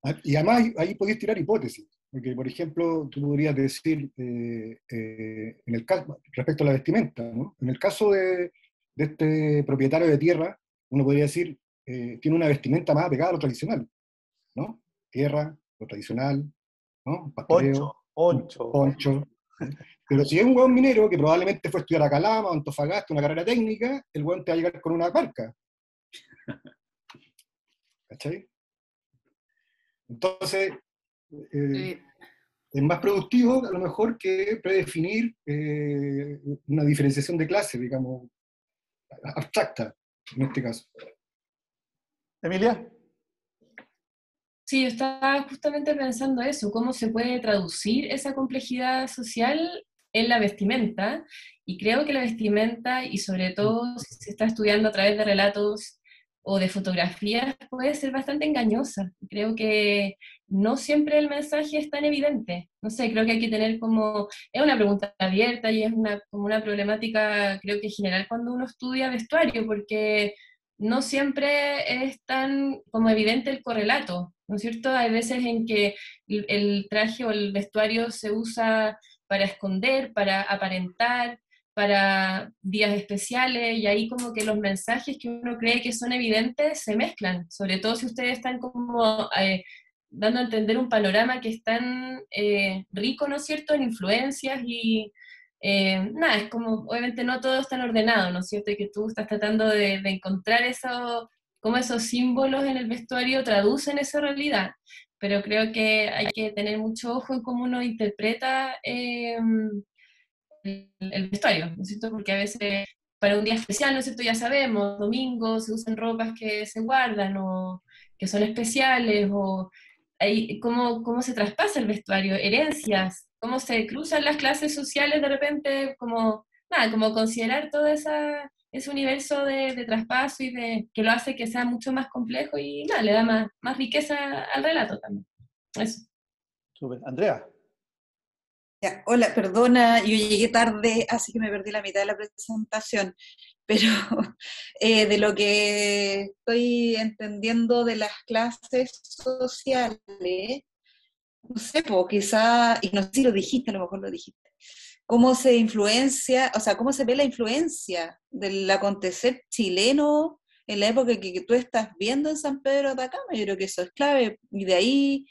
Ah, y además ahí, podías tirar hipótesis, porque por ejemplo tú podrías decir, eh, en el respecto a la vestimenta, en el caso de, de este propietario de tierra, uno podría decir, eh, tiene una vestimenta más apegada a lo tradicional, ¿no? Tierra, lo tradicional, ¿no? poncho, Pero si es un hueón minero que probablemente fue a estudiar a Calama o Antofagasta, una carrera técnica, el hueón te va a llegar con una barca. ¿Cachai? Entonces, eh, es más productivo a lo mejor que predefinir eh, una diferenciación de clase, digamos, abstracta en este caso. Emilia. Sí, yo estaba justamente pensando eso, cómo se puede traducir esa complejidad social en la vestimenta. Y creo que la vestimenta, y sobre todo si se está estudiando a través de relatos o de fotografías, puede ser bastante engañosa. Creo que no siempre el mensaje es tan evidente. No sé, creo que hay que tener como, es una pregunta abierta y es una, como una problemática, creo que general cuando uno estudia vestuario, porque no siempre es tan como evidente el correlato, ¿no es cierto? Hay veces en que el, traje o el vestuario se usa para esconder, para aparentar, para días especiales y ahí como que los mensajes que uno cree que son evidentes se mezclan, sobre todo si ustedes están como... Eh, dando a entender un panorama que es tan eh, rico, ¿no es cierto?, en influencias y eh, nada, es como, obviamente no todo es tan ordenado, ¿no es cierto?, y que tú estás tratando de, encontrar eso, cómo esos símbolos en el vestuario traducen esa realidad, pero creo que hay que tener mucho ojo en cómo uno interpreta em, el, el vestuario, ¿no es cierto?, porque a veces para un día especial, ¿no es cierto? Ya sabemos, domingo se usan ropas que se guardan o que son especiales o cómo, se traspasa el vestuario, herencias, cómo se cruzan las clases sociales de repente, como, nada, como considerar todo esa, ese universo de, traspaso y de, que lo hace que sea mucho más complejo y nada, le da más, más riqueza al relato también. Eso. Andrea. hola, perdona, yo llegué tarde, así que me perdí la mitad de la presentación pero eh, de lo que estoy entendiendo de las clases sociales, no sé, porque quizá, y no sé si lo dijiste, a lo mejor lo dijiste, cómo se influencia, o sea, cómo se ve la influencia del acontecer chileno en la época que, tú estás viendo en San Pedro de Atacama, yo creo que eso es clave, y de ahí,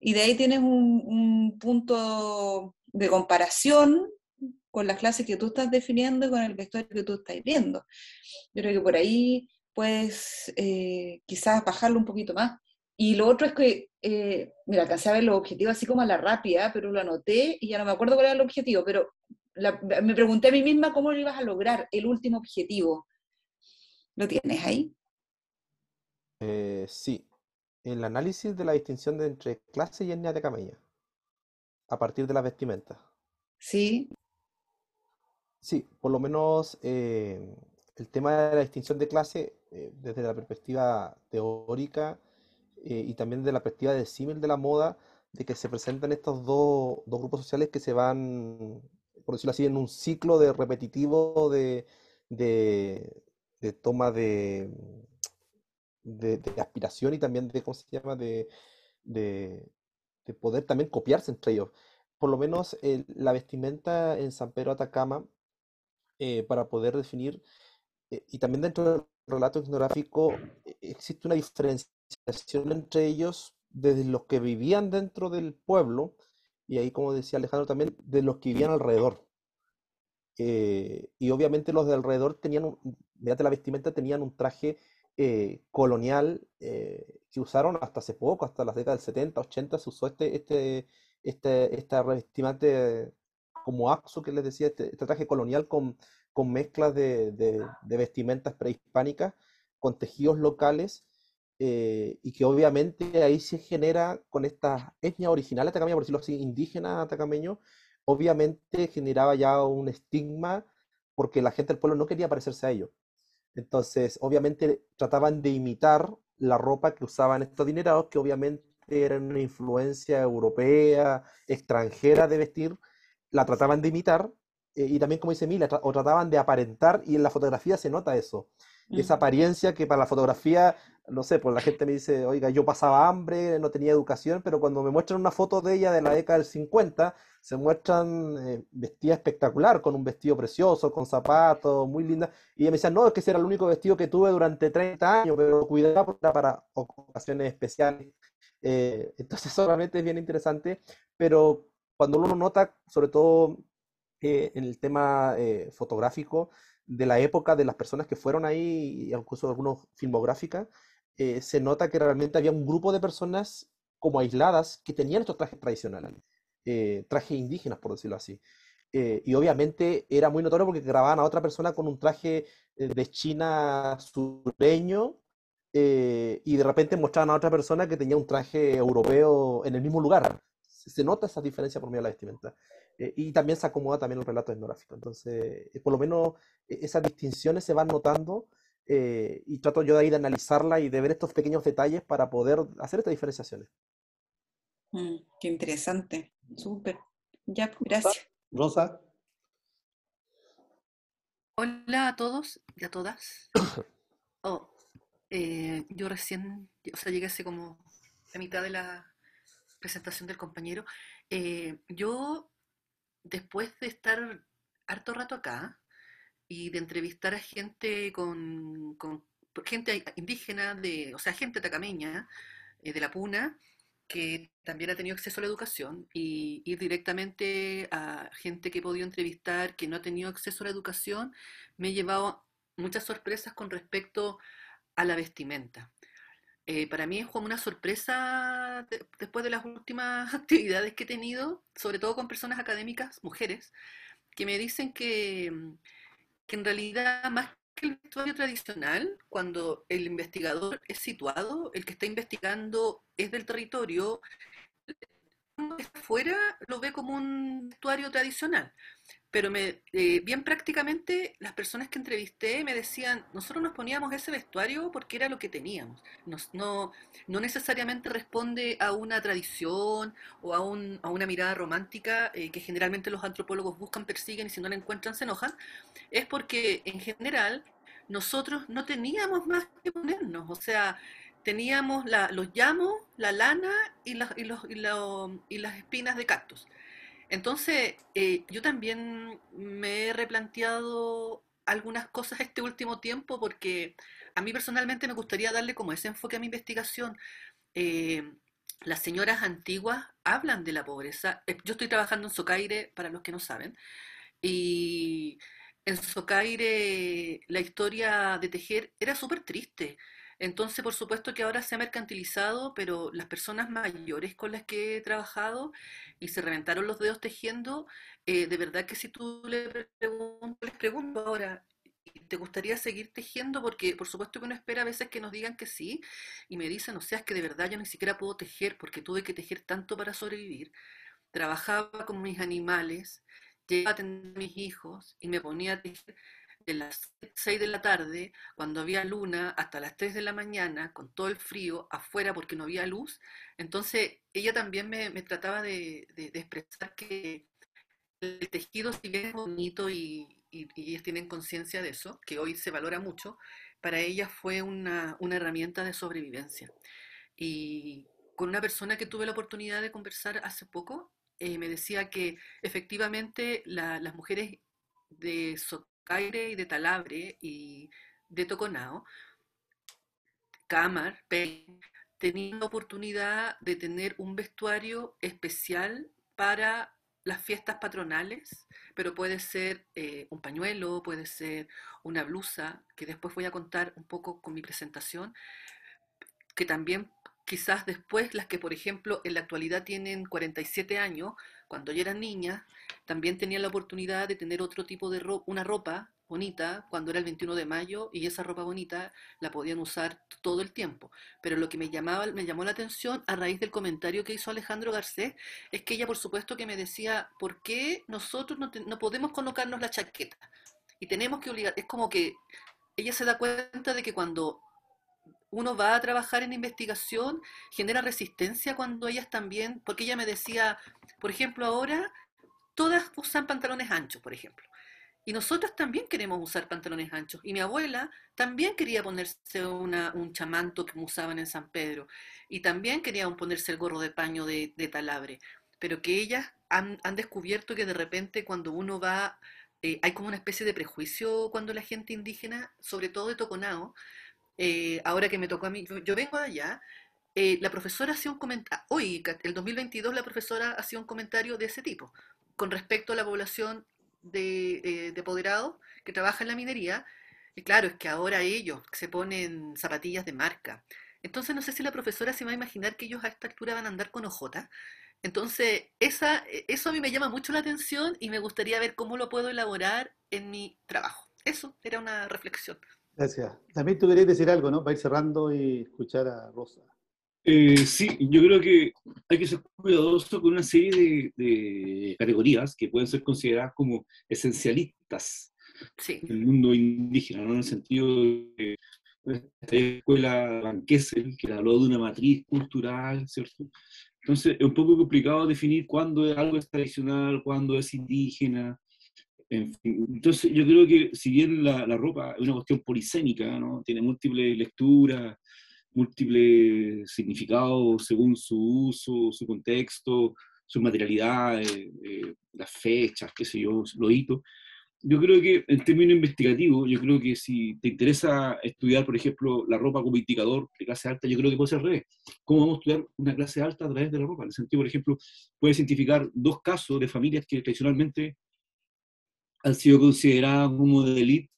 y de ahí tienes un punto de comparación con las clases que tú estás definiendo y con el vector que tú estás viendo. Yo creo que por ahí puedes eh, quizás bajarlo un poquito más. Y lo otro es que, eh, mira, alcancé a ver los objetivos así como a la rápida, pero lo anoté y ya no me acuerdo cuál era el objetivo, pero me pregunté a mí misma cómo lo ibas a lograr, el último objetivo. ¿Lo tienes ahí? Eh, sí, el análisis de la distinción entre clase y etnia de camella, a partir de las vestimentas. Sí, Sí, por lo menos eh, el tema de la distinción de clase, eh, desde la perspectiva teórica eh, y también desde la perspectiva de símil de la moda, de que se presentan estos dos, grupos sociales que se van, por decirlo así, en un ciclo de repetitivo de, toma de, de, aspiración y también de, ¿cómo se llama?, de, poder también copiarse entre ellos. Por lo menos la vestimenta en San Pedro Atacama eh, para poder definir, eh, y también dentro del relato etnográfico e-, existe una diferenciación entre ellos desde los que vivían dentro del pueblo, y ahí como decía Alejandro también, de los que vivían alrededor. Eh, y obviamente los de alrededor tenían, un, mediante la vestimenta, tenían un traje colonial que usaron hasta hace poco, hasta las décadas del 70, 80, se usó este, este, este esta revestimenta como Axo, que les decía, este, este, traje colonial con, con mezclas de, de, vestimentas prehispánicas, con tejidos locales, eh, y que obviamente ahí se genera con estas etnia originales atacameña, por decirlo así, indígenas atacameño, obviamente generaba ya un estigma porque la gente del pueblo no quería parecerse a ellos. Entonces, obviamente trataban de imitar la ropa que usaban estos dinerados, que obviamente eran una influencia europea, extranjera de vestir, la trataban de imitar, eh, y también como dice Mila, o trataban de aparentar, y en la fotografía se nota eso. Esa apariencia que para la fotografía, no sé, pues la gente me dice, oiga, yo pasaba hambre, no tenía educación, pero cuando me muestran una foto de ella de la década del 50, se muestran eh, vestida espectacular, con un vestido precioso, con zapatos, muy linda. Y me decía, no, es que ese era el único vestido que tuve durante 30 años, pero cuidado para, para ocasiones especiales. Eh, entonces, solamente es bien interesante, pero cuando uno nota, sobre todo eh, en el tema eh, fotográfico, de la época de las personas que fueron ahí, incluso algunos filmográficas, eh, se nota que realmente había un grupo de personas como aisladas que tenían estos trajes tradicionales, trajes indígenas, por decirlo así. y obviamente era muy notorio porque grababan a otra persona con un traje de China sureño y de repente mostraban a otra persona que tenía un traje europeo en el mismo lugar se nota esa diferencia por medio de la vestimenta. Eh, y también se acomoda también el relato etnográfico. Entonces, eh, por lo menos eh, esas distinciones se van notando y trato yo de ahí de analizarla y de ver estos pequeños detalles para poder hacer estas diferenciaciones. Mm, qué interesante, súper. Ya, gracias. Rosa. Hola a todos y a todas. Oh, yo recién, o sea, llegué hace como la mitad de la presentación del compañero, eh, yo después de estar harto rato acá y de entrevistar a gente con, gente indígena, de, o sea, gente tacameña eh, de la Puna, que también ha tenido acceso a la educación y ir directamente a gente que he podido entrevistar que no ha tenido acceso a la educación, me he llevado muchas sorpresas con respecto a la vestimenta. Eh, para mí es como una sorpresa después de las últimas actividades que he tenido, sobre todo con personas académicas, mujeres, que me dicen mm, que, en realidad más que el vestuario tradicional, cuando el investigador es situado, el que está investigando es del territorio, que está fuera lo ve como un vestuario tradicional pero me, eh, bien prácticamente las personas que entrevisté me decían, nosotros nos poníamos ese vestuario porque era lo que teníamos. no, no necesariamente responde a una tradición o a, un, a una mirada romántica eh, que generalmente los antropólogos buscan, persiguen y si no la encuentran se enojan. Es porque en general nosotros no teníamos más que ponernos. O sea, teníamos los llamos, la lana y, la, y, los, y las espinas de cactus. Entonces, eh, yo también me he replanteado algunas cosas este último tiempo porque a mí personalmente me gustaría darle como ese enfoque a mi investigación. Eh, las señoras antiguas hablan de la pobreza. Eh, yo estoy trabajando en Socaire, para los que no saben, y en Socaire la historia de tejer era súper triste. Entonces, por supuesto que ahora se ha mercantilizado, pero las personas mayores con las que he trabajado y se reventaron los dedos tejiendo, eh, de verdad que si tú le pregunto, les pregunto ahora, ¿te gustaría seguir tejiendo? Porque por supuesto que uno espera a veces que nos digan que sí y me dicen, o sea, es que de verdad yo ni siquiera puedo tejer porque tuve que tejer tanto para sobrevivir. Trabajaba con mis animales, llegaba a tener mis hijos y me ponía a tejer de las 6 de la tarde, cuando había luna, hasta las 3 de la mañana, con todo el frío, afuera porque no había luz. Entonces, ella también me, trataba de, de, expresar que el tejido, si bien es bonito y, y, tienen conciencia de eso, que hoy se valora mucho, para ella fue una, herramienta de sobrevivencia. Y con una persona que tuve la oportunidad de conversar hace poco, eh, me decía que efectivamente las mujeres de Sotomayor, Caire y de Talabre y de Toconao, Cámar, tenían la oportunidad de tener un vestuario especial para las fiestas patronales, pero puede ser eh, un pañuelo, puede ser una blusa, que después voy a contar un poco con mi presentación, que también quizás después las que, por ejemplo, en la actualidad tienen 47 años, cuando yo era niña, también tenía la oportunidad de tener otro tipo de ropa, una ropa bonita cuando era el 21 de mayo y esa ropa bonita la podían usar todo el tiempo. Pero lo que me, llamaba, me llamó la atención a raíz del comentario que hizo Alejandro Garcés es que ella por supuesto que me decía, ¿por qué nosotros no, no podemos colocarnos la chaqueta? Y tenemos que obligar, es como que ella se da cuenta de que cuando uno va a trabajar en investigación, genera resistencia cuando ellas también, porque ella me decía, por ejemplo, ahora todas usan pantalones anchos, por ejemplo. Y nosotras también queremos usar pantalones anchos. Y mi abuela también quería ponerse un chamanto que usaban en San Pedro. Y también quería ponerse el gorro de paño de, talabre. Pero que ellas han, descubierto que de repente cuando uno va, eh, hay como una especie de prejuicio cuando la gente indígena, sobre todo de Toconao, eh, ahora que me tocó a mí, yo, vengo de allá, eh, la profesora hacía un comentario, hoy, el 2022, la profesora hacía un comentario de ese tipo, con respecto a la población de, eh, apoderados que trabaja en la minería, y claro, es que ahora ellos se ponen zapatillas de marca. Entonces no sé si la profesora se va a imaginar que ellos a esta altura van a andar con OJ. Entonces, esa, e, eso a mí me llama mucho la atención y me gustaría ver cómo lo puedo elaborar en mi trabajo. Eso era una reflexión. Gracias. También tú querías decir algo, ¿no? Para ir cerrando y escuchar a Rosa. Eh, sí, yo creo que hay que ser cuidadoso con una serie de, categorías que pueden ser consideradas como esencialistas sí. el mundo indígena, ¿no? en el sentido de la escuela Van que habló de una matriz cultural, ¿cierto? Entonces, es un poco complicado definir cuándo algo es tradicional, cuándo es indígena, entonces yo creo que si bien la, ropa es una cuestión polisémica, ¿no? tiene múltiples lecturas, múltiples significados según su uso, su contexto, su materialidad, eh, las fechas, qué sé yo, lo hito, Yo creo que en términos investigativos, yo creo que si te interesa estudiar, por ejemplo, la ropa como indicador de clase alta, yo creo que puede ser al revés. ¿Cómo vamos a estudiar una clase alta a través de la ropa? En el sentido, por ejemplo, puedes identificar dos casos de familias que tradicionalmente han sido consideradas como de delito.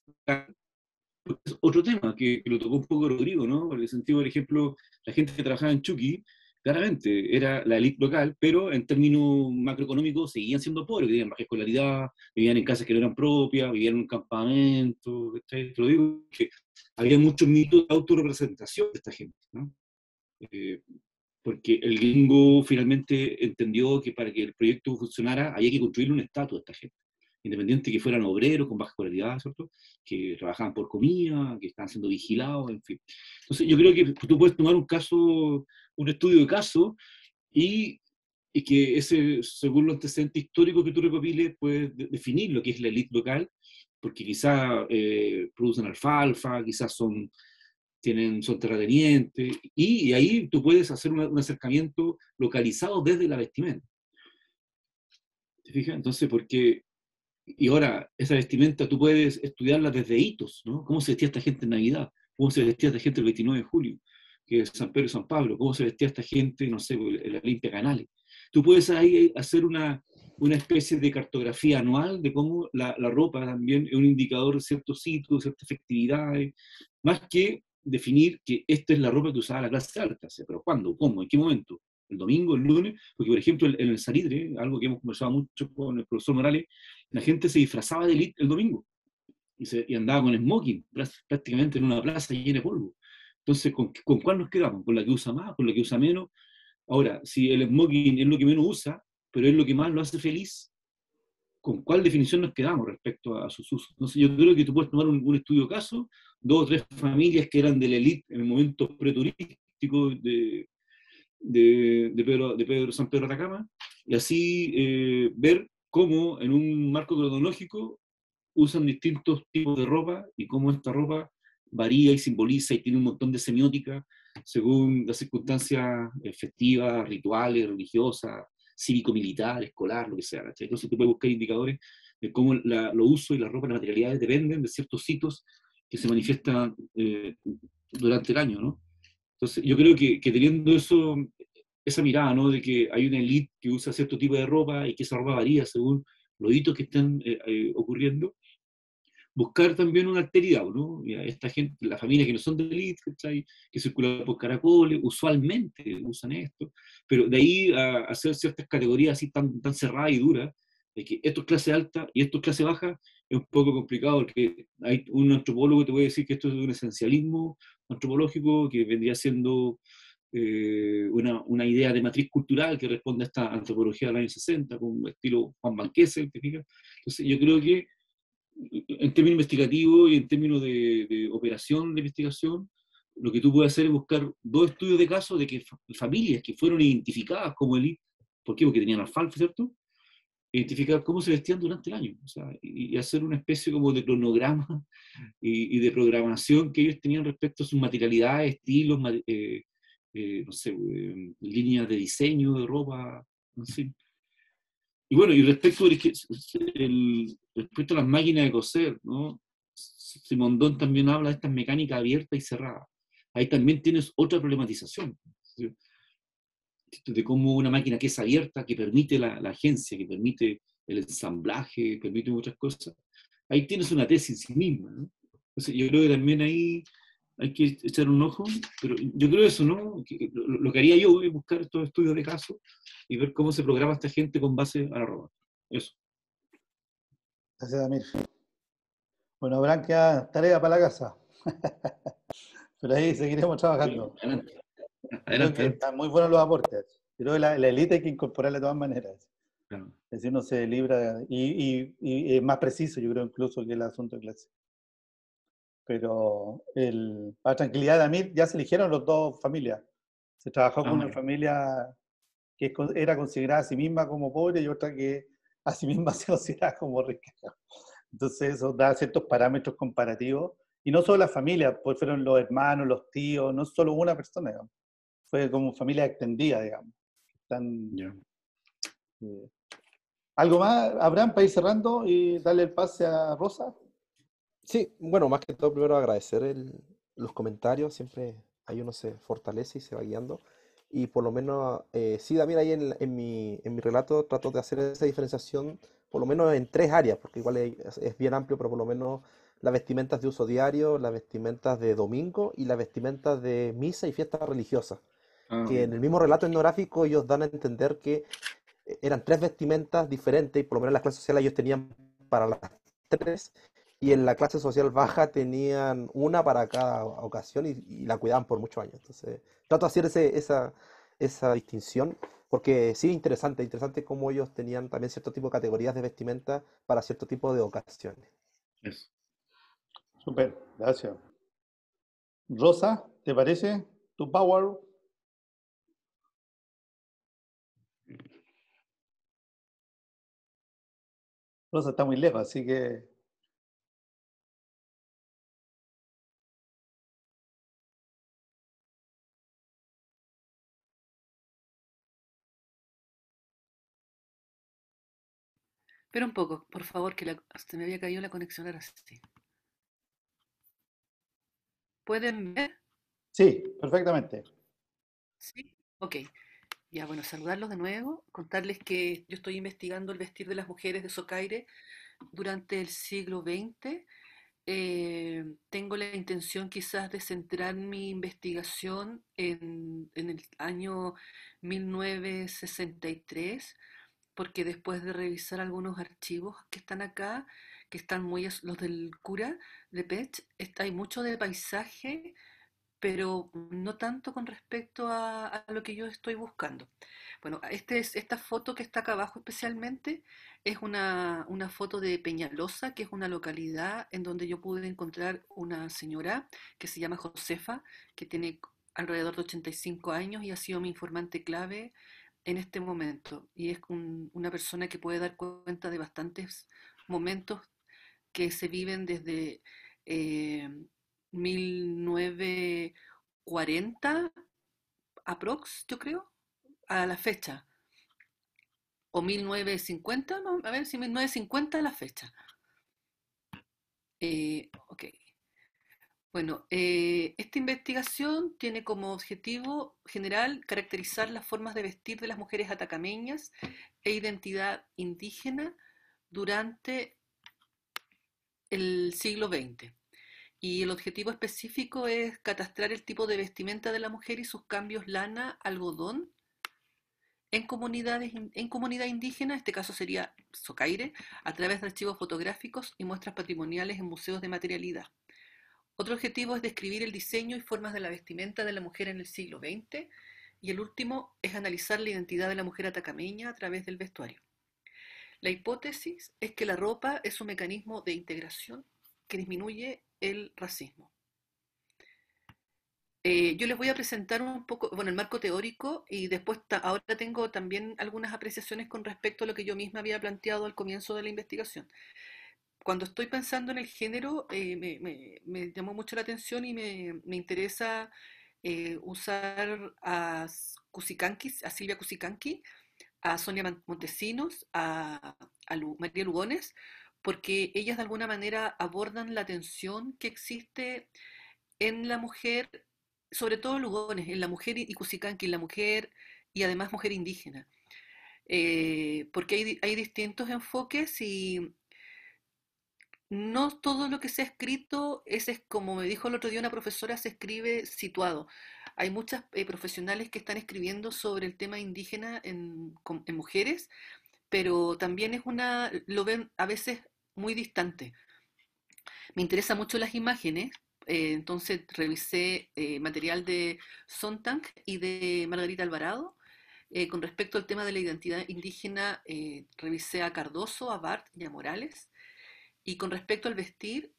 Es otro tema que, lo tocó un poco Rodrigo, ¿no? En el sentido, por ejemplo, la gente que trabajaba en Chucky, claramente era la élite local, pero en términos macroeconómicos seguían siendo pobres, vivían baja escolaridad, vivían en casas que no eran propias, vivían en un campamento, te lo digo, que había muchos mitos de autorrepresentación de esta gente, ¿no? Eh, porque el gringo finalmente entendió que para que el proyecto funcionara había que construir un estatus a esta gente. Independiente que fueran obreros con baja escolaridad, ¿cierto? Que trabajaban por comida, que estaban siendo vigilados, en fin. Entonces, yo creo que tú puedes tomar un caso, un estudio de caso, y, que ese, según los antecedentes históricos que tú recopiles, puedes definir lo que es la élite local, porque quizás eh, producen alfalfa, quizás son tienen, son terratenientes, y, ahí tú puedes hacer un acercamiento localizado desde la vestimenta. ¿Te fijas? Entonces, porque y ahora, esa vestimenta tú puedes estudiarla desde hitos, ¿no? ¿Cómo se vestía esta gente en Navidad? ¿Cómo se vestía esta gente el 29 de julio? Que es San Pedro y San Pablo. ¿Cómo se vestía esta gente, no sé, en la limpia canales? Tú puedes ahí eh, hacer una, una especie de cartografía anual de cómo la, ropa también es un indicador de ciertos sitios, ciertas efectividades, más que definir que esta es la ropa que usaba la clase alta, pero ¿cuándo? ¿Cómo? ¿En qué momento? el domingo, el lunes, porque por ejemplo en el Salitre, algo que hemos conversado mucho con el profesor Morales, la gente se disfrazaba de élite el domingo y, andaba con smoking prácticamente en una plaza llena de polvo. Entonces, ¿con, cuál nos quedamos? ¿Con la que usa más? ¿Con la que usa menos? Ahora, si el smoking es lo que menos usa, pero es lo que más lo hace feliz, ¿con cuál definición nos quedamos respecto a, sus usos? yo creo que tú puedes tomar un, un estudio caso, dos o tres familias que eran de la élite en el momento preturístico de, de, de, Pedro, de Pedro San Pedro de Atacama, y así eh, ver cómo en un marco cronológico usan distintos tipos de ropa y cómo esta ropa varía y simboliza y tiene un montón de semiótica según las circunstancias efectivas, eh, rituales, religiosas, cívico-militar, escolar, lo que sea. Entonces tú puedes buscar indicadores de cómo lo uso y la ropa, las materialidades dependen de ciertos hitos que se manifiestan eh, durante el año, ¿no? Entonces, yo creo que, teniendo eso, esa mirada, ¿no? De que hay una élite que usa cierto tipo de ropa y que esa ropa varía según los hitos que están eh, eh, ocurriendo, buscar también una alteridad, ¿no? Esta gente, las familias que no son de elite, que circulan por caracoles, usualmente usan esto, pero de ahí a hacer ciertas categorías así tan, tan cerradas y duras, de que esto es clase alta y esto es clase baja, es un poco complicado porque hay un antropólogo que te puede decir que esto es un esencialismo, antropológico, que vendría siendo eh, una, una, idea de matriz cultural que responde a esta antropología del año 60, con un estilo Juan Van Entonces, yo creo que en términos investigativos y en términos de, operación de investigación, lo que tú puedes hacer es buscar dos estudios de casos de que familias que fueron identificadas como élite, ¿por qué? Porque tenían alfalfa, ¿cierto? identificar cómo se vestían durante el año, o sea, y, hacer una especie como de cronograma y, de programación que ellos tenían respecto a sus materialidades, estilos, eh, eh, no sé, em, líneas de diseño, de ropa, Y bueno, y respecto, a las máquinas de coser, ¿no? Simondón también habla de estas mecánicas abiertas y cerradas. Ahí también tienes otra problematización de cómo una máquina que es abierta, que permite la, agencia, que permite el ensamblaje, permite muchas cosas, ahí tienes una tesis en sí misma. yo creo que también ahí hay que echar un ojo, pero yo creo eso, ¿no? Lo que haría yo es buscar estos estudios de caso y ver cómo se programa esta gente con base a la roba. Eso. Gracias, Damir. Bueno, Blanca, tarea para la casa. pero ahí seguiremos trabajando. Sí, están muy buenos los aportes. Creo que la, élite hay que incorporarla de todas maneras. Es decir, uno se libra y, es más preciso, yo creo, incluso que el asunto de clase. Pero el, para tranquilidad de mí, ya se eligieron los dos familias. Se trabajó con ah, una familia que era considerada a sí misma como pobre y otra que a sí misma se consideraba como rica. Entonces eso da ciertos parámetros comparativos. Y no solo la familia, pues fueron los hermanos, los tíos, no solo una persona fue como familia extendida, digamos. Eh, ¿Algo más, Abraham, para ir cerrando y darle el pase a Rosa? Sí, bueno, más que todo primero agradecer el, los comentarios, siempre ahí uno se fortalece y se va guiando. Y por lo menos, eh, sí, también ahí en, en, mi, en mi relato trato de hacer esa diferenciación, por lo menos en tres áreas, porque igual es, es bien amplio, pero por lo menos las vestimentas de uso diario, las vestimentas de domingo y las vestimentas de misa y fiestas religiosas. Ah, que en el mismo relato etnográfico ellos dan a entender que eh, eran tres vestimentas diferentes y por lo menos en la clase social ellos tenían para las tres y en la clase social baja tenían una para cada ocasión y, la cuidaban por muchos años. Entonces, trato de hacer esa, distinción porque sí, interesante, interesante cómo ellos tenían también cierto tipo de categorías de vestimenta para cierto tipo de ocasiones. Súper, Super, gracias. Rosa, ¿te parece tu power? Rosa está muy lejos, así que. Espera un poco, por favor, que la, se me había caído la conexión ahora sí. ¿Pueden ver? Sí, perfectamente. Sí, ok. Ya, bueno, saludarlos de nuevo, contarles que yo estoy investigando el vestir de las mujeres de Socaire durante el siglo XX. Eh, tengo la intención quizás de centrar mi investigación en, el año 1963, porque después de revisar algunos archivos que están acá, que están muy los del cura de Pech, está, hay mucho de paisaje pero no tanto con respecto a, lo que yo estoy buscando. Bueno, este es, esta foto que está acá abajo especialmente es una, una, foto de Peñalosa, que es una localidad en donde yo pude encontrar una señora que se llama Josefa, que tiene alrededor de 85 años y ha sido mi informante clave en este momento. Y es una persona que puede dar cuenta de bastantes momentos que se viven desde... Eh, 1940, aprox, yo creo, a la fecha. O 1950, a ver si 1950 a la fecha. Eh, bueno, eh, esta investigación tiene como objetivo general caracterizar las formas de vestir de las mujeres atacameñas e identidad indígena durante el siglo XX. Y el objetivo específico es catastrar el tipo de vestimenta de la mujer y sus cambios lana, algodón, en, comunidades, en comunidad indígena, este caso sería Socaire, a través de archivos fotográficos y muestras patrimoniales en museos de materialidad. Otro objetivo es describir el diseño y formas de la vestimenta de la mujer en el siglo XX. Y el último es analizar la identidad de la mujer atacameña a través del vestuario. La hipótesis es que la ropa es un mecanismo de integración que disminuye el racismo. Eh, yo les voy a presentar un poco, bueno, el marco teórico y después ahora tengo también algunas apreciaciones con respecto a lo que yo misma había planteado al comienzo de la investigación. Cuando estoy pensando en el género, eh, me, llamó mucho la atención y me, interesa eh, usar a a Silvia Cusicanqui, a Sonia Montesinos, a, María Lugones, porque ellas de alguna manera abordan la tensión que existe en la mujer, sobre todo en Lugones, en la mujer y Cusicanqui, en la mujer y además mujer indígena. Eh, porque hay, distintos enfoques y no todo lo que se ha escrito ese es, como me dijo el otro día una profesora, se escribe situado. Hay muchas eh, profesionales que están escribiendo sobre el tema indígena en mujeres, pero también es una, lo ven a veces muy distante. Me interesan mucho las imágenes, eh, entonces revisé eh, material de Sontag y de Margarita Alvarado. Eh, con respecto al tema de la identidad indígena, revisé a Cardoso, a Bart y a Morales. Y con respecto al vestir,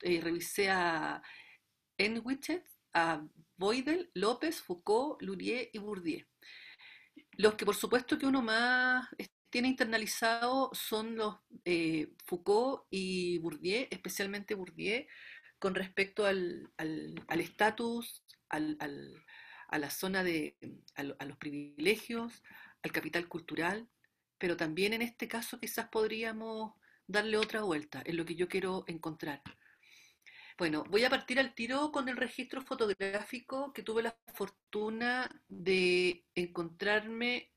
revisé a Enwichet, a Boydel, López, Foucault, Lurier y Bourdieu. Los que por supuesto que uno más tiene internalizado son los eh, Foucault y Bourdieu, especialmente Bourdieu, con respecto al estatus, a la zona de, los privilegios, al capital cultural, pero también en este caso quizás podríamos darle otra vuelta, en lo que yo quiero encontrar. Bueno, voy a partir al tiro con el registro fotográfico que tuve la fortuna de encontrarme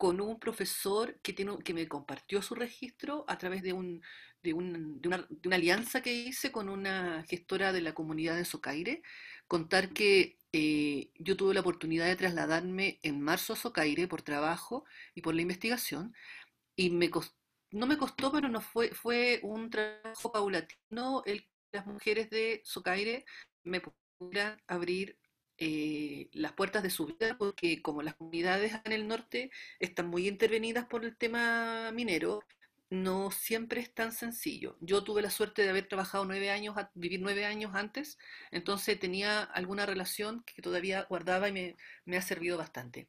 con un profesor que, tiene, que me compartió su registro a través de, un, una, alianza que hice con una gestora de la comunidad de Socaire. Contar que eh, yo tuve la oportunidad de trasladarme en marzo a Socaire por trabajo y por la investigación y no me costó, pero no fue, fue un trabajo paulatino el que las mujeres de Socaire me pudieran abrir eh, las puertas de su vida, porque como las comunidades en el norte están muy intervenidas por el tema minero, no siempre es tan sencillo. Yo tuve la suerte de haber trabajado nueve años, vivir nueve años antes, entonces tenía alguna relación que todavía guardaba y me, ha servido bastante.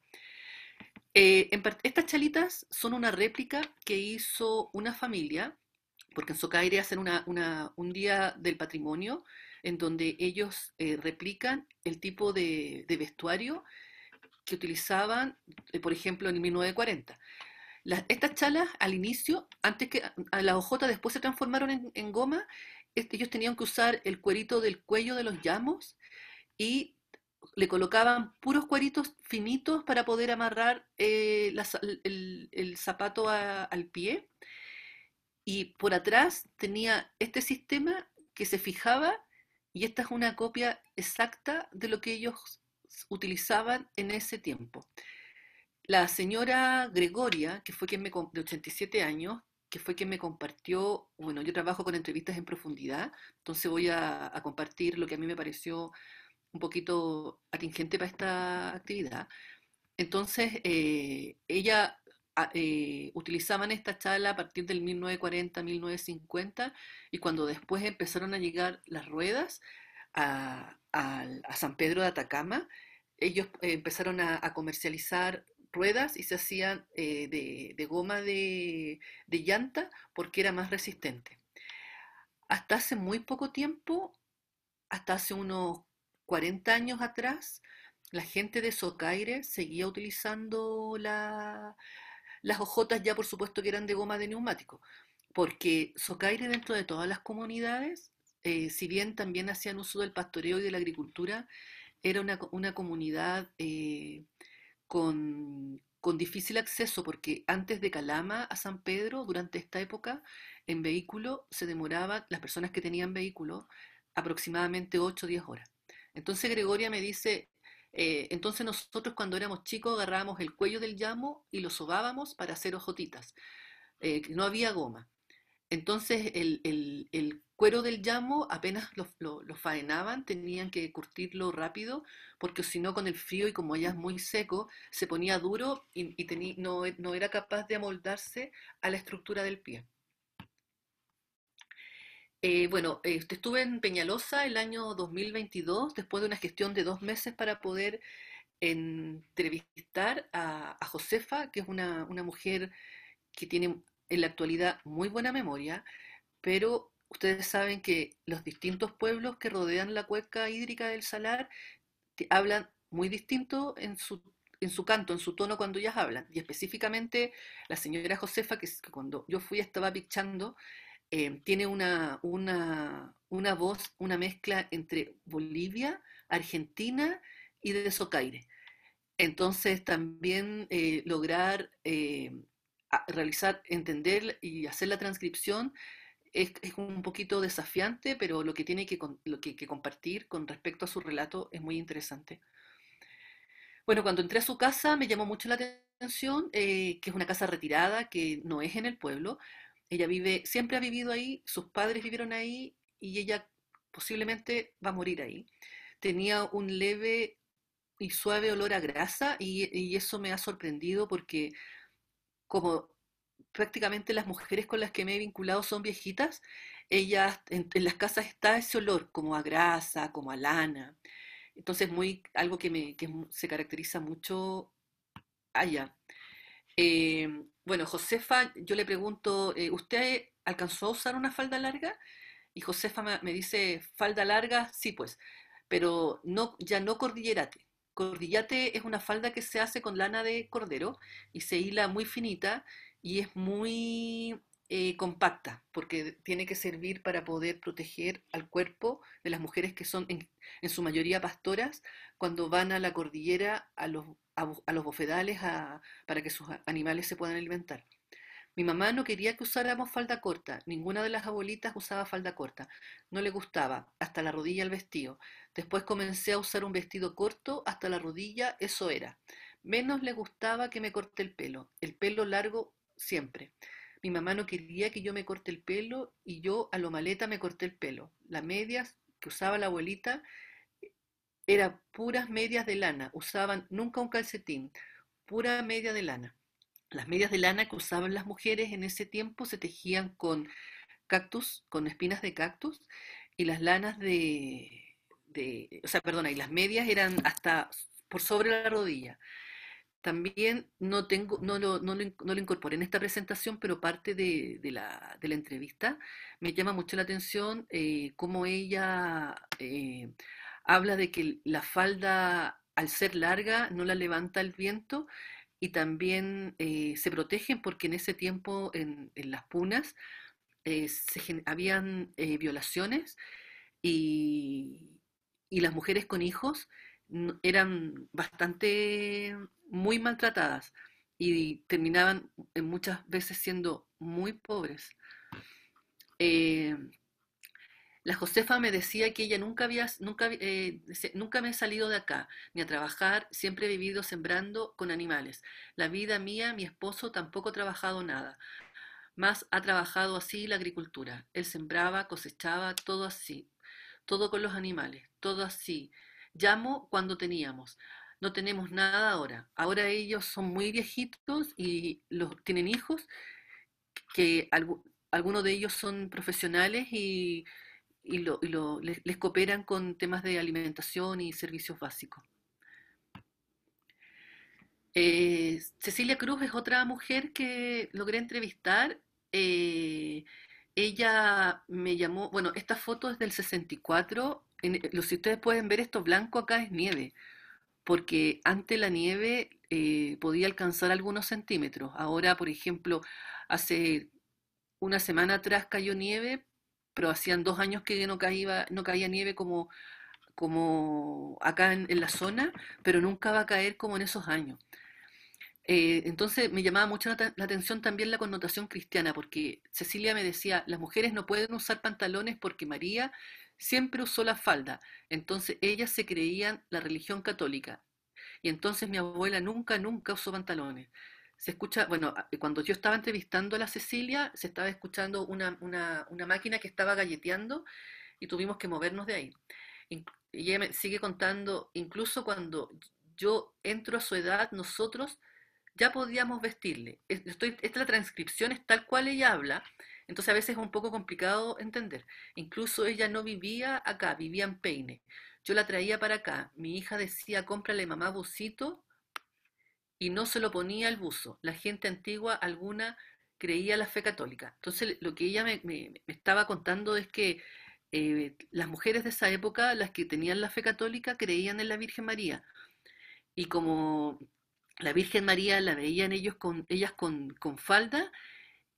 Eh, estas chalitas son una réplica que hizo una familia, porque en Socaire hacen una, un día del patrimonio, en donde ellos eh, replican el tipo de, vestuario que utilizaban, eh, por ejemplo, en 1940. estas chalas al inicio, antes que a la ojota después se transformaron en, goma, este, ellos tenían que usar el cuerito del cuello de los llamos y le colocaban puros cueritos finitos para poder amarrar eh, el, zapato al pie. Y por atrás tenía este sistema que se fijaba y esta es una copia exacta de lo que ellos utilizaban en ese tiempo. La señora Gregoria, que fue quien me de 87 años, que fue quien me compartió, bueno, yo trabajo con entrevistas en profundidad, entonces voy a, compartir lo que a mí me pareció un poquito atingente para esta actividad. Entonces, eh, ella eh, utilizaban esta chala a partir del 1940, 1950, y cuando después empezaron a llegar las ruedas a, San Pedro de Atacama, ellos eh, empezaron a, comercializar ruedas y se hacían eh, de, goma de, de llanta porque era más resistente. Hasta hace muy poco tiempo, hasta hace unos 40 años atrás, la gente de Socaire seguía utilizando la, las ojotas ya por supuesto que eran de goma de neumático, porque Socaire dentro de todas las comunidades, eh, si bien también hacían uso del pastoreo y de la agricultura, era una, comunidad eh, con, con difícil acceso, porque antes de Calama a San Pedro, durante esta época, en vehículo se demoraban, las personas que tenían vehículo, aproximadamente 8 o 10 horas. Entonces Gregoria me dice, eh, entonces nosotros cuando éramos chicos agarrábamos el cuello del llamo y lo sobábamos para hacer ojotitas. Eh, no había goma. Entonces el, cuero del llamo apenas lo, faenaban, tenían que curtirlo rápido, porque si no con el frío y como ya es muy seco, se ponía duro y, no, era capaz de amoldarse a la estructura del pie. Eh, bueno, este, estuve en Peñalosa el año 2022, después de una gestión de dos meses para poder entrevistar a, Josefa, que es una, mujer que tiene en la actualidad muy buena memoria, pero ustedes saben que los distintos pueblos que rodean la cuenca hídrica del Salar hablan muy distinto en su, en su canto, en su tono cuando ellas hablan. Y específicamente la señora Josefa, que cuando yo fui estaba pichando, eh, tiene una, voz, una mezcla entre Bolivia, Argentina y de Socaire. Entonces también eh, lograr eh, realizar, entender y hacer la transcripción es, un poquito desafiante, pero lo que tiene que, compartir con respecto a su relato es muy interesante. Bueno, cuando entré a su casa me llamó mucho la atención, que es una casa retirada, que no es en el pueblo, ella vive, siempre ha vivido ahí, sus padres vivieron ahí y ella posiblemente va a morir ahí. Tenía un leve y suave olor a grasa y, eso me ha sorprendido porque como prácticamente las mujeres con las que me he vinculado son viejitas, ellas en, las casas está ese olor como a grasa, como a lana. Entonces, muy, algo que, que se caracteriza mucho allá. Eh, bueno, Josefa, yo le pregunto, eh, ¿usted alcanzó a usar una falda larga? Y Josefa me, dice, falda larga, sí pues, pero no, ya no cordillerate. Cordillate es una falda que se hace con lana de cordero y se hila muy finita y es muy eh, compacta, porque tiene que servir para poder proteger al cuerpo de las mujeres que son en, su mayoría pastoras cuando van a la cordillera a los, los bofedales para que sus animales se puedan alimentar. Mi mamá no quería que usáramos falda corta, ninguna de las abuelitas usaba falda corta, no le gustaba, hasta la rodilla el vestido. Después comencé a usar un vestido corto hasta la rodilla, eso era. Menos le gustaba que me corte el pelo, el pelo largo siempre. Mi mamá no quería que yo me corte el pelo y yo a lo maleta me corté el pelo. Las medias que usaba la abuelita eran puras medias de lana, usaban nunca un calcetín, pura media de lana. Las medias de lana que usaban las mujeres en ese tiempo se tejían con cactus, con espinas de cactus, y las lanas de, de o sea, perdona, y las medias eran hasta por sobre la rodilla. También no, tengo, no, lo, no, no incorporé en esta presentación, pero parte de, la, entrevista me llama mucho la atención eh, cómo ella eh, habla de que la falda, al ser larga, no la levanta el viento y también eh, se protegen porque en ese tiempo en, las punas se, habían violaciones y las mujeres con hijos eran bastante muy maltratadas y terminaban eh, muchas veces siendo muy pobres. Eh, la Josefa me decía que ella nunca había, nunca, eh, nunca me he salido de acá, ni a trabajar, siempre he vivido sembrando con animales. La vida mía, mi esposo tampoco ha trabajado nada, más ha trabajado así la agricultura. Él sembraba, cosechaba, todo así, todo con los animales, todo así. Llamo cuando teníamos no tenemos nada ahora. Ahora ellos son muy viejitos y los, tienen hijos que algunos de ellos son profesionales y, les, cooperan con temas de alimentación y servicios básicos. Eh, Cecilia Cruz es otra mujer que logré entrevistar. Eh, ella me llamó, bueno, esta foto es del 64. Eh, si ustedes pueden ver esto blanco acá es nieve porque ante la nieve eh, podía alcanzar algunos centímetros. Ahora, por ejemplo, hace una semana atrás cayó nieve, pero hacían dos años que no caía, no caía nieve como, como acá en, la zona, pero nunca va a caer como en esos años. Eh, entonces me llamaba mucho la, atención también la connotación cristiana, porque Cecilia me decía, las mujeres no pueden usar pantalones porque María siempre usó la falda, entonces ellas se creían la religión católica. Y entonces mi abuela nunca, nunca usó pantalones. Se escucha, bueno, ah, eh, cuando yo estaba entrevistando a la Cecilia, se estaba escuchando una, máquina que estaba galleteando y tuvimos que movernos de ahí. Y ella me sigue contando, incluso cuando yo entro a su edad, nosotros ya podíamos vestirle. Estoy, esta transcripción es tal cual ella habla, entonces a veces es un poco complicado entender. Incluso ella no vivía acá, vivía en Peine. Yo la traía para acá. Mi hija decía, cómprale mamá bucito y no se lo ponía al buzo. La gente antigua alguna creía la fe católica. Entonces lo que ella me, estaba contando es que eh, las mujeres de esa época, las que tenían la fe católica, creían en la Virgen María. Y como la Virgen María la veían ellos con, ellas con falda,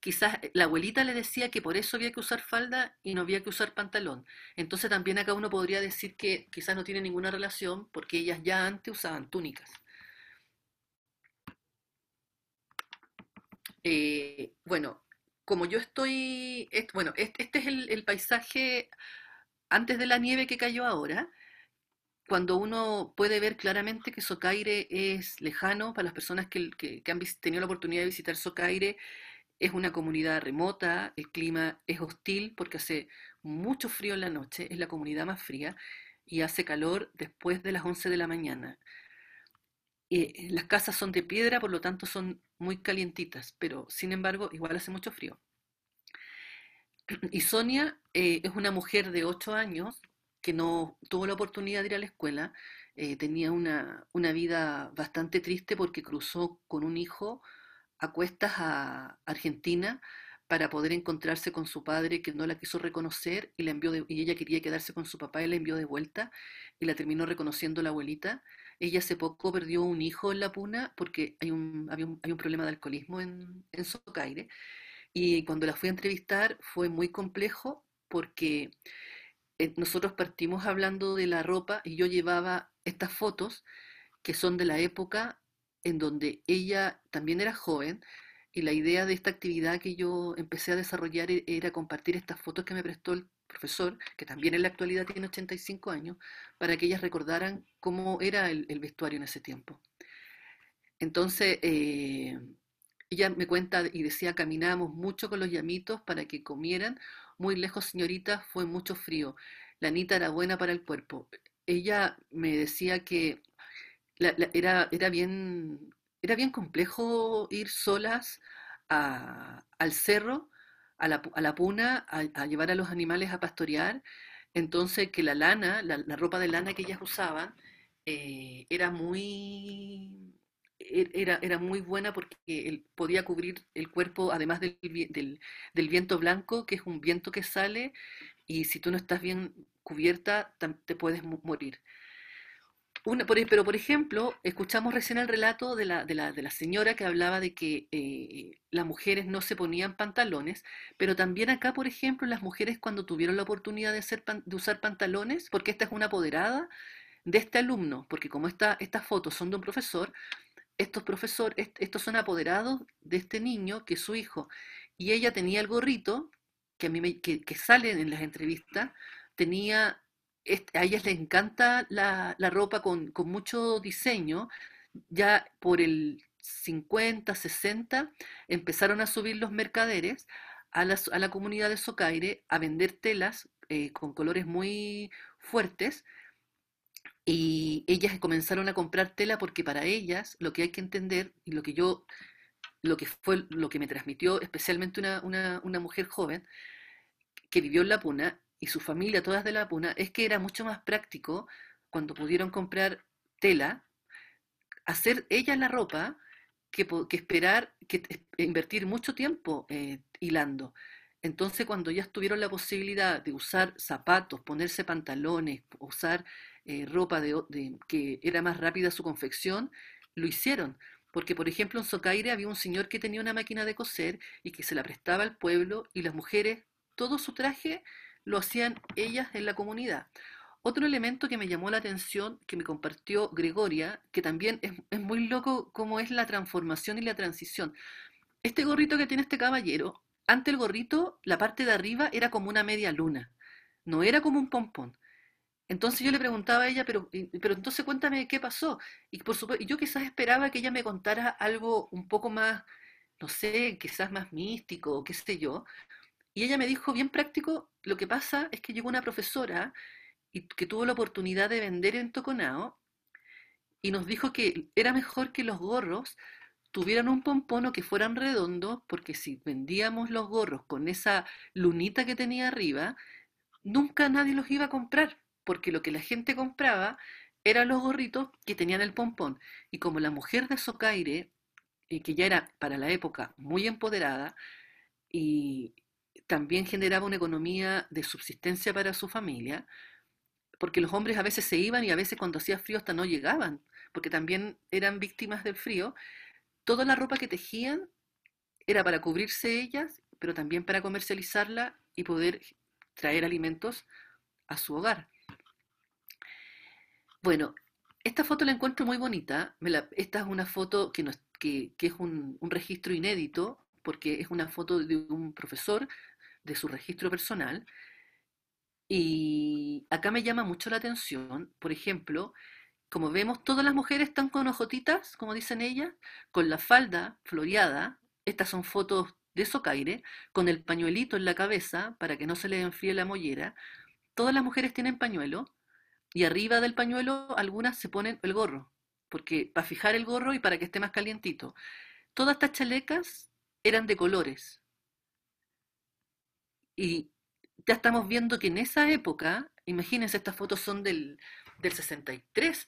quizás eh, la abuelita le decía que por eso había que usar falda y no había que usar pantalón. Entonces también acá uno podría decir que quizás no tiene ninguna relación porque ellas ya antes usaban túnicas. Eh, bueno, como yo estoy, bueno, este, es el, paisaje antes de la nieve que cayó ahora, cuando uno puede ver claramente que Socaire es lejano, para las personas que, que han tenido la oportunidad de visitar Socaire, es una comunidad remota, el clima es hostil porque hace mucho frío en la noche, es la comunidad más fría y hace calor después de las 11 de la mañana. Eh, eh, las casas son de piedra, por lo tanto son muy calientitas, pero sin embargo igual hace mucho frío. Y Sonia eh, es una mujer de 8 años que no tuvo la oportunidad de ir a la escuela, tenía una, una vida bastante triste porque cruzó con un hijo a cuestas a Argentina para poder encontrarse con su padre que no la quiso reconocer y, envió ella quería quedarse con su papá y la envió de vuelta y la terminó reconociendo la abuelita. Ella hace poco perdió un hijo en la puna porque hay un, había hay un problema de alcoholismo en, en Socaire y cuando la fui a entrevistar fue muy complejo porque eh, nosotros partimos hablando de la ropa y yo llevaba estas fotos que son de la época en donde ella también era joven y la idea de esta actividad que yo empecé a desarrollar e-, era compartir estas fotos que me prestó el profesor, que también en la actualidad tiene 85 años, para que ellas recordaran cómo era el, vestuario en ese tiempo. Entonces, eh, ella me cuenta y decía, caminábamos mucho con los llamitos para que comieran. Muy lejos, señorita, fue mucho frío. La Anita era buena para el cuerpo. Ella me decía que era, era, bien, era bien complejo ir solas al cerro, a la, a la puna, a, llevar a los animales a pastorear. Entonces que la lana, la, ropa de lana que ellas usaban, eh, era muy er, era, era, muy buena porque podía cubrir el cuerpo, además del, viento blanco, que es un viento que sale, y si tú no estás bien cubierta, te puedes morir. E, pero, por ejemplo, escuchamos recién el relato de la, señora que hablaba de que eh, las mujeres no se ponían pantalones, pero también acá, por ejemplo, las mujeres cuando tuvieron la oportunidad de, usar pantalones, porque esta es una apoderada de este alumno, porque como estas fotos son de un profesor, estos profesores, estos son apoderados de este niño que es su hijo, y ella tenía el gorrito, que a mí me, que sale en las entrevistas, tenía a ellas les encanta la, ropa con, mucho diseño, ya por el 50, 60 empezaron a subir los mercaderes a, la comunidad de Socaire a vender telas eh, con colores muy fuertes y ellas comenzaron a comprar tela porque para ellas lo que hay que entender y lo que yo, lo que fue lo que me transmitió especialmente una, una mujer joven que vivió en la puna y su familia, todas de la puna, es que era mucho más práctico cuando pudieron comprar tela, hacer ella la ropa, que, esperar, que invertir mucho tiempo eh, hilando. Entonces, cuando ya tuvieron la posibilidad de usar zapatos, ponerse pantalones, usar eh, ropa de, que era más rápida su confección, lo hicieron. Porque, por ejemplo, en Socaire había un señor que tenía una máquina de coser y que se la prestaba al pueblo y las mujeres, todo su traje lo hacían ellas en la comunidad. Otro elemento que me llamó la atención, que me compartió Gregoria, que también es, muy loco cómo es la transformación y la transición. Este gorrito que tiene este caballero, ante el gorrito, la parte de arriba era como una media luna, no era como un pompón. Entonces yo le preguntaba a ella, pero, pero entonces cuéntame qué pasó. Y por supuesto, yo quizás esperaba que ella me contara algo un poco más, no sé, quizás más místico, qué sé yo. Y ella me dijo, bien práctico, lo que pasa es que llegó una profesora y que tuvo la oportunidad de vender en Toconao y nos dijo que era mejor que los gorros tuvieran un pompón o que fueran redondos, porque si vendíamos los gorros con esa lunita que tenía arriba, nunca nadie los iba a comprar, porque lo que la gente compraba eran los gorritos que tenían el pompón. Y como la mujer de Socaire, eh, que ya era para la época muy empoderada, y, también generaba una economía de subsistencia para su familia, porque los hombres a veces se iban y a veces cuando hacía frío hasta no llegaban, porque también eran víctimas del frío. Toda la ropa que tejían era para cubrirse ellas, pero también para comercializarla y poder traer alimentos a su hogar. Bueno, esta foto la encuentro muy bonita. esta es una foto que, que, es un registro inédito porque es una foto de un profesor de su registro personal. Y acá me llama mucho la atención, por ejemplo, como vemos, todas las mujeres están con ojotitas, como dicen ellas, con la falda floreada. Estas son fotos de Socaire, con el pañuelito en la cabeza para que no se le enfríe la mollera. Todas las mujeres tienen pañuelo y arriba del pañuelo algunas se ponen el gorro, porque para fijar el gorro y para que esté más calientito. Todas estas chalecas eran de colores, y ya estamos viendo que en esa época, imagínense, estas fotos son del, 63,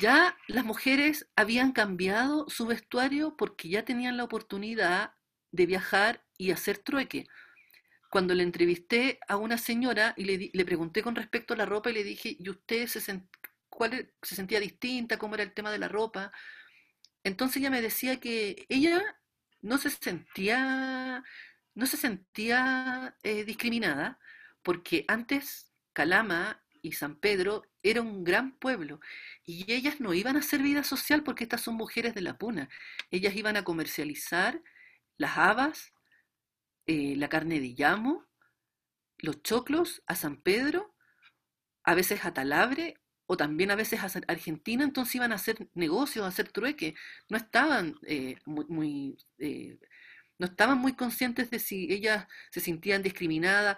ya las mujeres habían cambiado su vestuario porque ya tenían la oportunidad de viajar y hacer trueque. Cuando le entrevisté a una señora y le, pregunté con respecto a la ropa y le dije, ¿y usted se, e-, se sentía distinta? ¿Cómo era el tema de la ropa? Entonces ella me decía que ella no se sentía no se sentía eh, discriminada porque antes Calama y San Pedro eran un gran pueblo y ellas no iban a hacer vida social porque estas son mujeres de la puna. Ellas iban a comercializar las habas, eh, la carne de llamo, los choclos a San Pedro, a veces a Talabre o también a veces a Argentina, entonces iban a hacer negocios, a hacer trueque. No estaban eh, muy no estaban muy conscientes de si ellas se sentían discriminadas,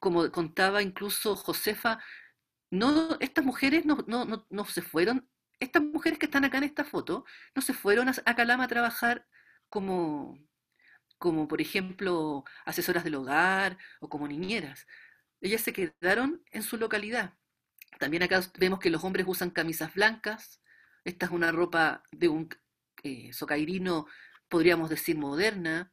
como contaba incluso Josefa, no, estas mujeres no, se fueron, estas mujeres que están acá en esta foto, no se fueron a, Calama a trabajar como, como, por ejemplo, asesoras del hogar o como niñeras. Ellas se quedaron en su localidad. También acá vemos que los hombres usan camisas blancas. Esta es una ropa de un eh, socairino, podríamos decir, moderna.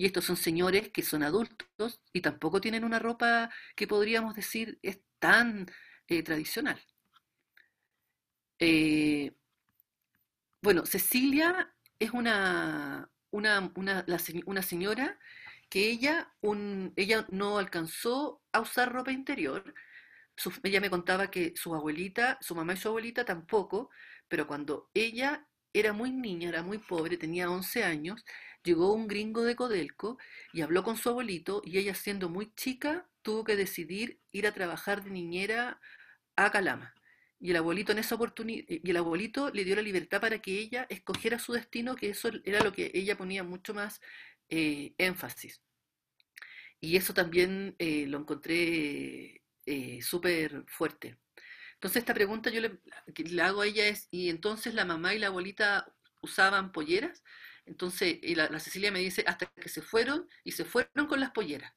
Y estos son señores que son adultos y tampoco tienen una ropa que podríamos decir es tan eh, tradicional. Eh, bueno, Cecilia es una, una, señora que ella, un, ella no alcanzó a usar ropa interior. ella me contaba que su abuelita, su mamá y su abuelita tampoco, pero cuando ella era muy niña, era muy pobre, tenía 11 años, llegó un gringo de Codelco y habló con su abuelito y ella siendo muy chica tuvo que decidir ir a trabajar de niñera a Calama. Y el abuelito en esa oportunidad, y el abuelito le dio la libertad para que ella escogiera su destino, que eso era lo que ella ponía mucho más eh, énfasis. Y eso también eh, lo encontré eh, súper fuerte. Entonces esta pregunta yo le, hago a ella es, ¿y entonces la mamá y la abuelita usaban polleras? Entonces y la, Cecilia me dice, hasta que se fueron y se fueron con las polleras.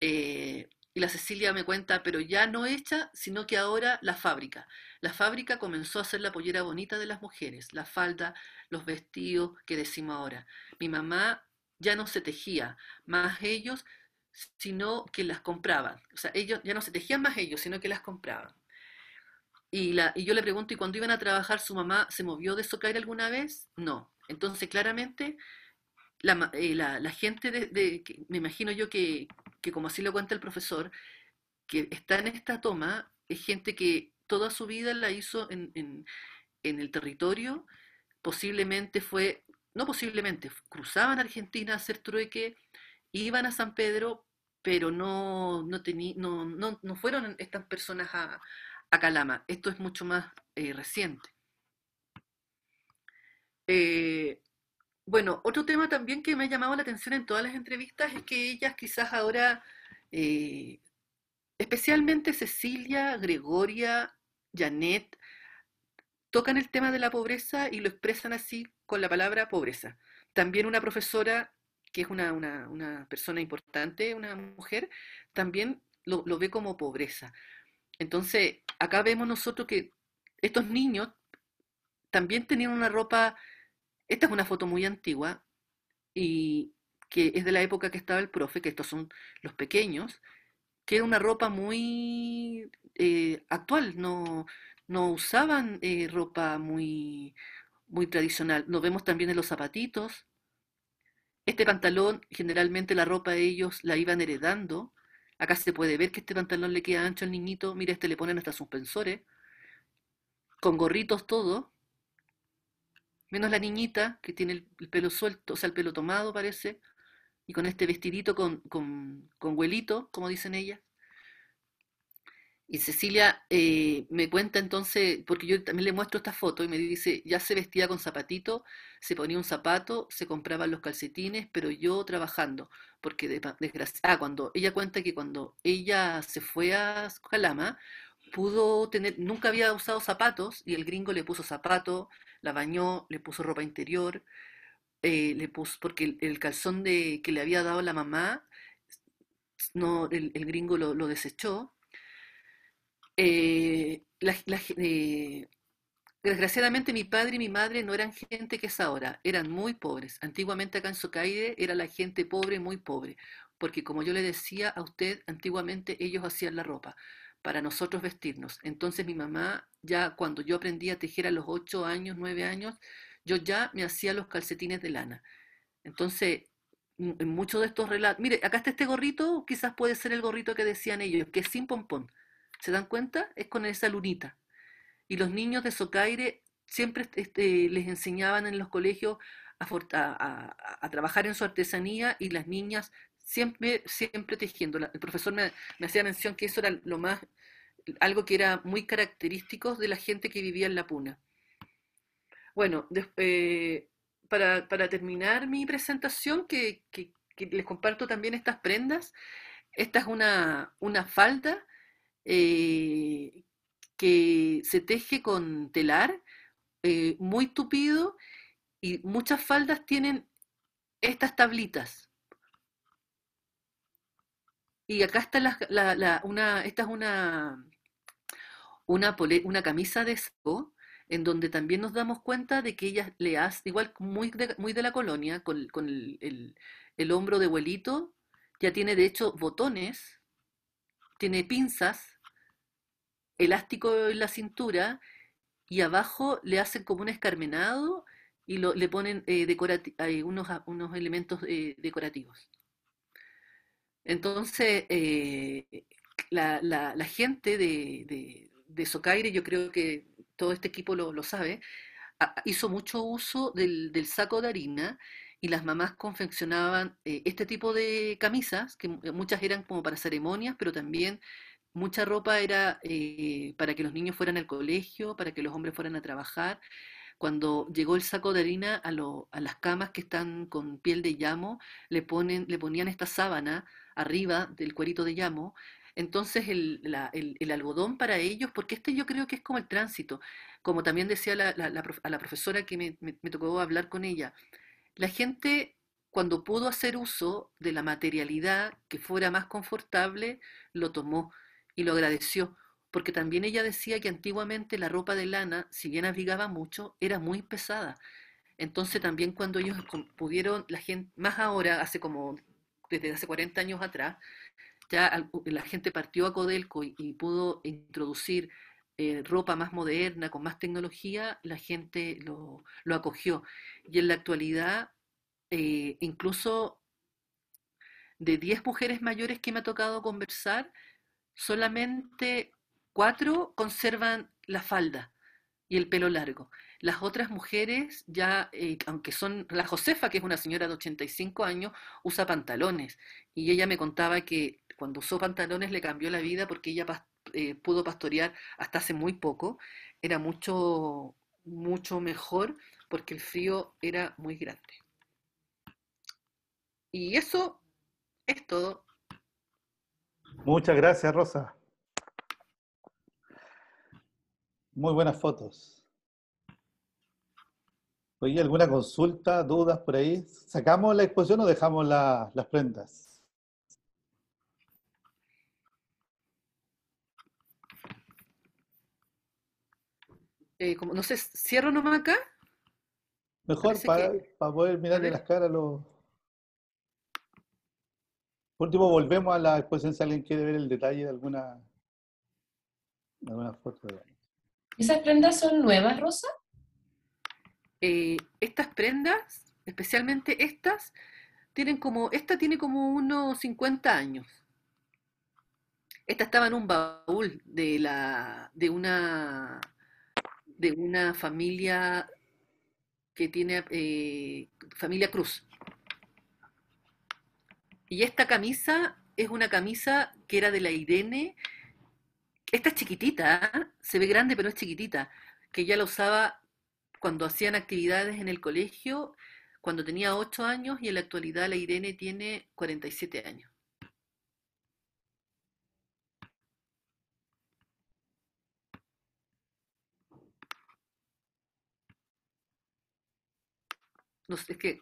Eh, y la Cecilia me cuenta, pero ya no hecha, sino que ahora la fábrica. La fábrica comenzó a hacer la pollera bonita de las mujeres, la falda, los vestidos que decimos ahora. Mi mamá ya no se tejía, más ellos, sino que las compraban. O sea, ellos ya no se tejían más ellos, sino que las compraban. Y, yo le pregunto, ¿y cuando iban a trabajar su mamá se movió de Socaire alguna vez? No. Entonces, claramente, la, eh, gente, de, me imagino yo que, como así lo cuenta el profesor, que está en esta toma, es gente que toda su vida la hizo en, en, el territorio, posiblemente fue, no posiblemente, cruzaban Argentina a hacer trueque, iban a San Pedro, pero no, no, no fueron estas personas a, Acalama, Esto es mucho más eh, reciente. Eh, bueno, otro tema también que me ha llamado la atención en todas las entrevistas es que ellas quizás ahora, eh, especialmente Cecilia, Gregoria, Janet, tocan el tema de la pobreza y lo expresan así con la palabra pobreza. También una profesora, que es una, persona importante, una mujer, también lo, lo ve como pobreza. Entonces, acá vemos nosotros que estos niños también tenían una ropa, esta es una foto muy antigua, y que es de la época que estaba el profe, que estos son los pequeños, que era una ropa muy eh, actual, no, usaban eh, ropa muy, muy tradicional. Nos vemos también en los zapatitos. Este pantalón, generalmente la ropa de ellos la iban heredando. Acá se puede ver que este pantalón le queda ancho al niñito. Mira, este le ponen hasta suspensores. Con gorritos todo. Menos la niñita que tiene el, pelo suelto, o sea, el pelo tomado parece. Y con este vestidito con, con, con huelito, como dicen ellas. Y Cecilia eh, me cuenta entonces, porque yo también le muestro esta foto y me dice, ya se vestía con zapatito, se ponía un zapato, se compraban los calcetines, pero yo trabajando, porque desgraciada, ah, cuando ella cuenta que cuando ella se fue a Calama, pudo tener, nunca había usado zapatos y el gringo le puso zapato, la bañó, le puso ropa interior, eh, le puso, porque el, calzón de, que le había dado la mamá, no, el, gringo lo desechó eh, eh, desgraciadamente mi padre y mi madre no eran gente que es ahora, eran muy pobres. Antiguamente acá en Socaide era la gente pobre, muy pobre, porque como yo le decía a usted, antiguamente ellos hacían la ropa para nosotros vestirnos. Entonces mi mamá, ya cuando yo aprendí a tejer a los 8 años, 9 años, yo ya me hacía los calcetines de lana. Entonces, en muchos de estos relatos, mire, acá está este gorrito, quizás puede ser el gorrito que decían ellos, que es sin pompón. ¿Se dan cuenta? Es con esa lunita. Y los niños de Socaire siempre este, les enseñaban en los colegios a, trabajar en su artesanía y las niñas siempre, siempre tejiendo. el profesor me, hacía mención que eso era lo más, algo que era muy característico de la gente que vivía en la puna. Bueno, eh, para, terminar mi presentación, que, les comparto también estas prendas, esta es una, una falda eh, que se teje con telar eh, muy tupido y muchas faldas tienen estas tablitas. Y acá está la, una, esta es una, una, una camisa de saco en donde también nos damos cuenta de que ella le hace, igual muy de, muy de la colonia, con, el, el, el, hombro de vuelito, ya tiene de hecho botones, tiene pinzas, elástico en la cintura y abajo le hacen como un escarmenado y le ponen eh, unos, elementos eh, decorativos. Entonces, eh, la, gente de, de, Socaire, yo creo que todo este equipo lo, sabe, hizo mucho uso del, del, saco de harina y las mamás confeccionaban este tipo de camisas, que muchas eran como para ceremonias, pero también mucha ropa era eh, para que los niños fueran al colegio, para que los hombres fueran a trabajar. Cuando llegó el saco de harina a, las camas que están con piel de llamo, le, ponen, le ponían esta sábana arriba del cuerito de llamo. Entonces el, algodón para ellos, porque este yo creo que es como el tránsito, como también decía la, a la profesora que me tocó hablar con ella, la gente cuando pudo hacer uso de la materialidad que fuera más confortable, lo tomó y lo agradeció, porque también ella decía que antiguamente la ropa de lana, si bien navegaba mucho, era muy pesada. Entonces también cuando ellos pudieron, la gente, más ahora, hace como desde hace 40 años atrás, ya la gente partió a Codelco y, pudo introducir eh, ropa más moderna, con más tecnología, la gente lo, acogió. Y en la actualidad, eh, incluso de 10 mujeres mayores que me ha tocado conversar, solamente cuatro conservan la falda y el pelo largo. Las otras mujeres ya, eh, aunque son, la Josefa, que es una señora de 85 años, usa pantalones. Y ella me contaba que cuando usó pantalones le cambió la vida porque ella eh, pudo pastorear hasta hace muy poco. Era mucho, mucho mejor porque el frío era muy grande. Y eso es todo Muchas gracias, Rosa. Muy buenas fotos. Oye, ¿alguna consulta, dudas por ahí? ¿Sacamos la exposición o dejamos las prendas? Eh, como, no sé, ¿cierro nomás acá? Mejor para, poder para, poder mirarle las caras los... Por último, volvemos a la exposición si alguien quiere ver el detalle de alguna, de alguna foto. ¿Esas prendas son nuevas, Rosa? Eh, estas prendas, especialmente estas, tienen como, esta tiene como unos 50 años. Esta estaba en un baúl de la, de una, de una familia que tiene, eh, familia Cruz, y esta camisa es una camisa que era de la Irene. Esta es chiquitita, ¿eh? se ve grande pero es chiquitita, que ya la usaba cuando hacían actividades en el colegio, cuando tenía 8 años y en la actualidad la Irene tiene 47 años. No sé, es que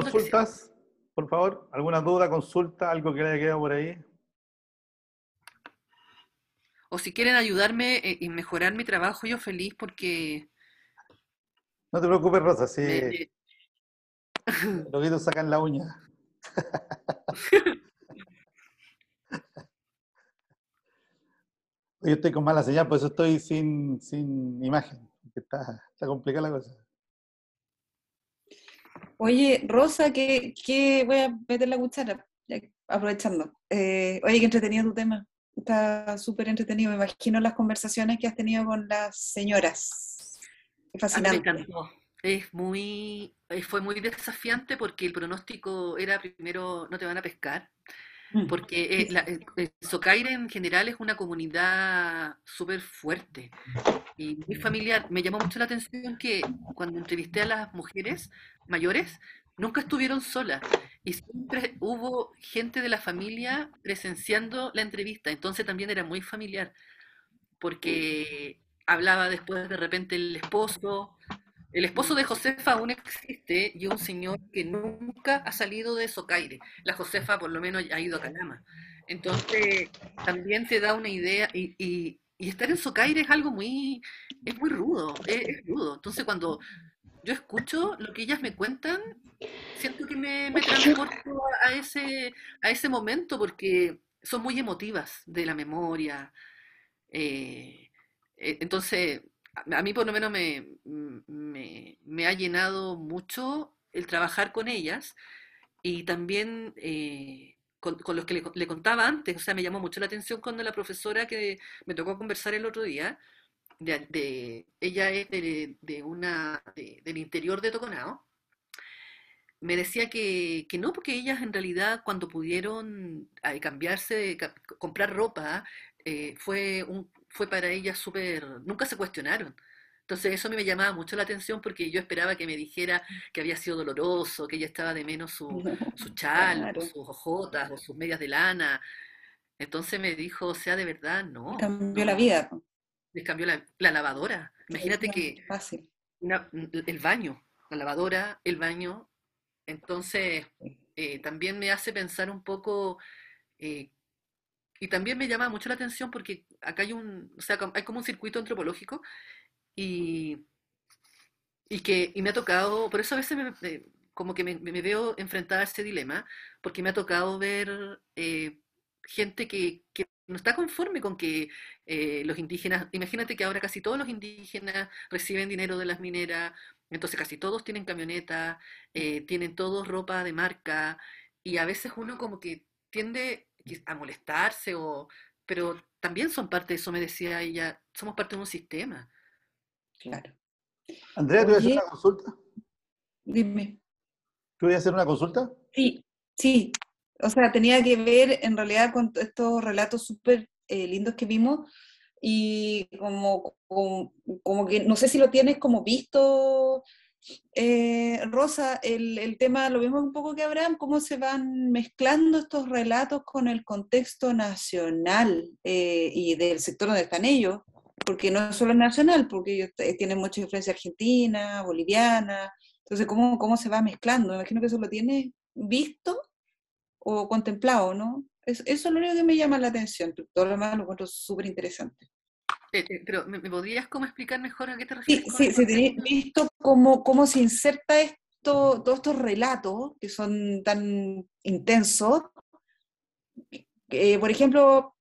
consultas por favor? ¿Alguna duda, consulta, algo que le haya quedado por ahí? O si quieren ayudarme y eh, mejorar mi trabajo, yo feliz porque... No te preocupes, Rosa, sí. Me... Lo sacan la uña. yo estoy con mala señal, por eso estoy sin, sin imagen. Está, está complicada la cosa. Oye, Rosa, que, voy a meter la cuchara, aprovechando. Eh, oye, qué entretenido tu tema. Está súper entretenido. Me imagino las conversaciones que has tenido con las señoras. Es ah, fascinante. muy, eh, fue muy desafiante porque el pronóstico era primero no te van a pescar. Mm. porque eh, la, eh, eh, Socaire en general es una comunidad súper fuerte y muy familiar. Me llamó mucho la atención que cuando entrevisté a las mujeres mayores, nunca estuvieron solas y siempre hubo gente de la familia presenciando la entrevista, entonces también era muy familiar, porque hablaba después de repente el esposo, el esposo de Josefa aún existe y un señor que nunca ha salido de Socaire. La Josefa por lo menos ha ido a Calama. Entonces, también te da una idea y, estar en Socaire es algo muy, es muy rudo, rudo. Entonces, cuando yo escucho lo que ellas me cuentan, siento que me, transporto a ese, a ese momento porque son muy emotivas de la memoria. Eh, eh, entonces, a mí por lo menos me, ha llenado mucho el trabajar con ellas y también eh, con, los que le, contaba antes, o sea, me llamó mucho la atención cuando la profesora que me tocó conversar el otro día, de, ella es de, una, del interior de Toconao, me decía que, no, porque ellas en realidad cuando pudieron eh, cambiarse, comprar ropa, eh, fue un, fue para ella súper, nunca se cuestionaron. Entonces eso a mí me llamaba mucho la atención porque yo esperaba que me dijera que había sido doloroso, que ella estaba de menos su, su chal, sus hojotas, o sus medias de lana. Entonces me dijo, o sea, de verdad, no. Cambió la vida. Les cambió la, la lavadora. Imagínate que el baño, la lavadora, el baño. Entonces eh, también me hace pensar un poco eh, y también me llama mucho la atención porque acá hay un, o sea, hay como un circuito antropológico y, y que y me ha tocado, por eso a veces me, como que me, veo enfrentada a ese dilema, porque me ha tocado ver eh, gente que, que, no está conforme con que eh, los indígenas, imagínate que ahora casi todos los indígenas reciben dinero de las mineras, entonces casi todos tienen camioneta, eh, tienen todos ropa de marca, y a veces uno como que tiende a molestarse, o, pero también son parte de eso, me decía ella, somos parte de un sistema. Claro. Andrea, ¿tú voy a hacer una consulta? Dime. ¿Tú voy a hacer una consulta? Sí, sí. O sea, tenía que ver en realidad con estos relatos súper eh, lindos que vimos y como, como, que no sé si lo tienes como visto eh, Rosa, el, tema, lo mismo un poco que Abraham, cómo se van mezclando estos relatos con el contexto nacional eh, y del sector donde están ellos, porque no solo nacional, porque ellos eh, tienen mucha influencia argentina, boliviana, entonces cómo, cómo se va mezclando, me imagino que eso lo tienes visto o contemplado, ¿no? eso es lo único que me llama la atención, todo lo demás lo encuentro súper interesante. Eh, eh, pero, ¿me, podrías como explicar mejor a qué te refieres? Sí, sí, visto cómo, cómo se inserta esto, todos estos relatos que son tan intensos. Eh, por ejemplo,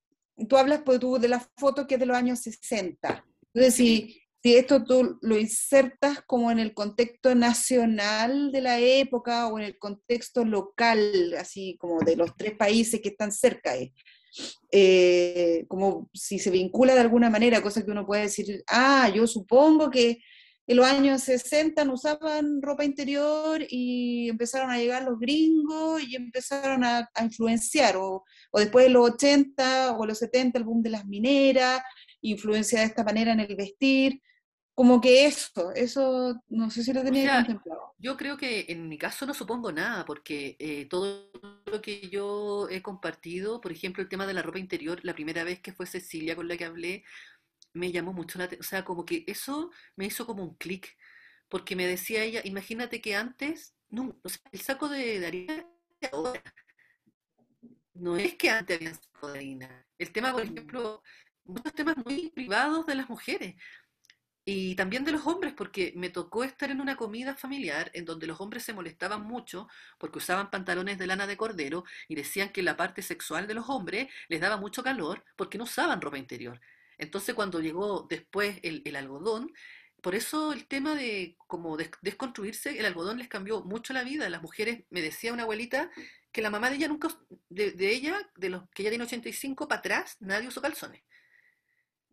tú hablas pues, de la foto que es de los años 60. Entonces, si, si esto tú lo insertas como en el contexto nacional de la época o en el contexto local, así como de los tres países que están cerca, eh, eh, como si se vincula de alguna manera, cosas que uno puede decir, ah, yo supongo que en los años 60 no usaban ropa interior y empezaron a llegar los gringos y empezaron a, influenciar, o, o, después de los 80 o los 70 el boom de las mineras, influencia de esta manera en el vestir como que eso, eso no sé si lo tenía contemplado. Yo creo que en mi caso no supongo nada, porque eh, todo lo que yo he compartido, por ejemplo, el tema de la ropa interior, la primera vez que fue Cecilia con la que hablé, me llamó mucho la atención, o sea, como que eso me hizo como un clic, porque me decía ella, imagínate que antes, no, o sea, el saco de, Darina ahora, no es que antes había saco de harina. El tema, por mm. ejemplo, muchos temas muy privados de las mujeres y también de los hombres, porque me tocó estar en una comida familiar en donde los hombres se molestaban mucho porque usaban pantalones de lana de cordero y decían que la parte sexual de los hombres les daba mucho calor porque no usaban ropa interior. Entonces cuando llegó después el, el algodón, por eso el tema de como desconstruirse, el algodón les cambió mucho la vida. Las mujeres, me decía una abuelita, que la mamá de ella nunca, de, ella, de los que ya tiene 85 para atrás, nadie usó calzones.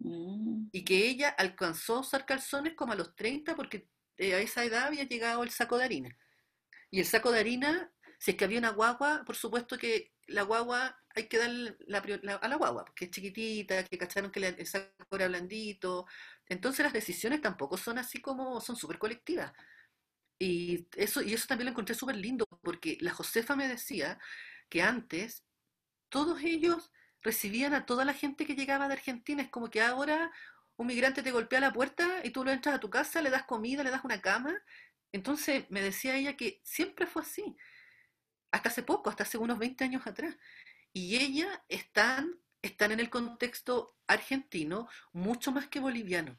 Mm. Y que ella alcanzó a usar calzones como a los 30 porque eh, a esa edad había llegado el saco de harina. Y el saco de harina, si es que había una guagua, por supuesto que la guagua hay que dar a la guagua, porque es chiquitita, que cacharon que el saco era blandito. Entonces las decisiones tampoco son así como, son súper colectivas. Y eso, y eso también lo encontré súper lindo, porque la Josefa me decía que antes todos ellos recibían a toda la gente que llegaba de Argentina. Es como que ahora un migrante te golpea la puerta y tú lo entras a tu casa, le das comida, le das una cama. Entonces me decía ella que siempre fue así, hasta hace poco, hasta hace unos 20 años atrás. Y ella están, están en el contexto argentino mucho más que boliviano.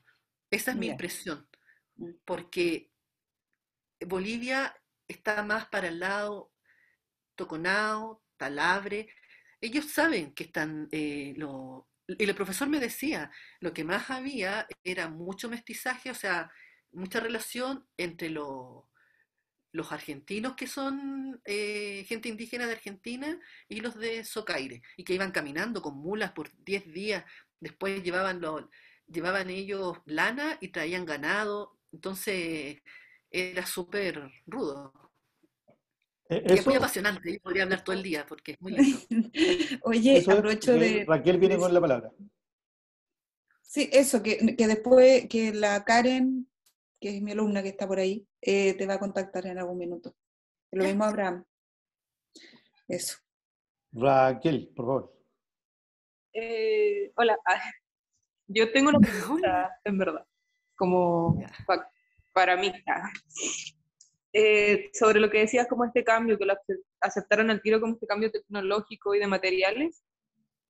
Esa es mi impresión, mm. porque Bolivia está más para el lado Toconao, Talabre, ellos saben que están, eh, y el profesor me decía, lo que más había era mucho mestizaje, o sea, mucha relación entre los argentinos que son eh, gente indígena de Argentina y los de Socaire, y que iban caminando con mulas por 10 días, después llevaban, los llevaban ellos lana y traían ganado, entonces era súper rudo. E, es muy apasionante, yo podría hablar todo el día porque es muy lindo. Oye, aprovecho de... Raquel viene con la palabra. Sí, eso, que, que, después que la Karen, que es mi alumna que está por ahí, eh, te va a contactar en algún minuto. Lo mismo Abraham. Eso. Raquel, por favor. Eh, hola, ah, yo tengo una pregunta, en verdad, como para mí. Eh, sobre lo que decías, como este cambio, que lo aceptaron al tiro como este cambio tecnológico y de materiales,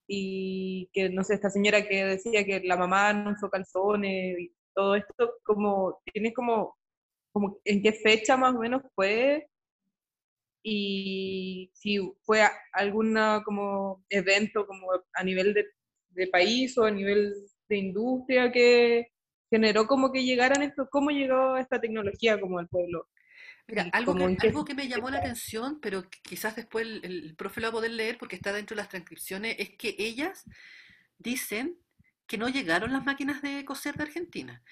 y que, no sé, esta señora que decía que la mamá no usó calzones y todo esto, como, ¿tienes como, en qué fecha más o menos fue? Y si fue algún como evento como a nivel de, país o a nivel de industria que generó como que llegaran esto, cómo llegó esta tecnología como al pueblo. Mira, algo que, algo que me llamó la atención, pero quizás después el, profe lo va a poder leer porque está dentro de las transcripciones, es que ellas dicen que no llegaron las máquinas de coser de Argentina.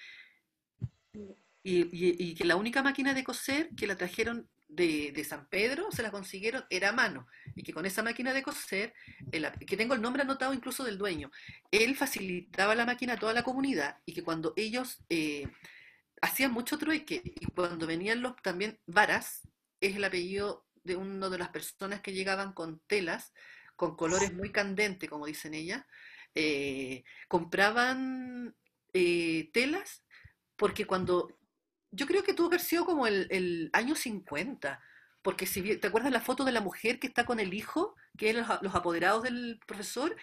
Y, que la única máquina de coser que la trajeron de, San Pedro, se la consiguieron, era a mano. Y que con esa máquina de coser, que tengo el nombre anotado incluso del dueño, él facilitaba la máquina a toda la comunidad y que cuando ellos... Eh, hacía mucho trueque y cuando venían los también varas, es el apellido de una de las personas que llegaban con telas, con colores muy candentes, como dicen ellas, eh, compraban eh, telas porque cuando, yo creo que tuvo que haber sido como el, año 50, porque si te acuerdas la foto de la mujer que está con el hijo, que es los, los apoderados del profesor,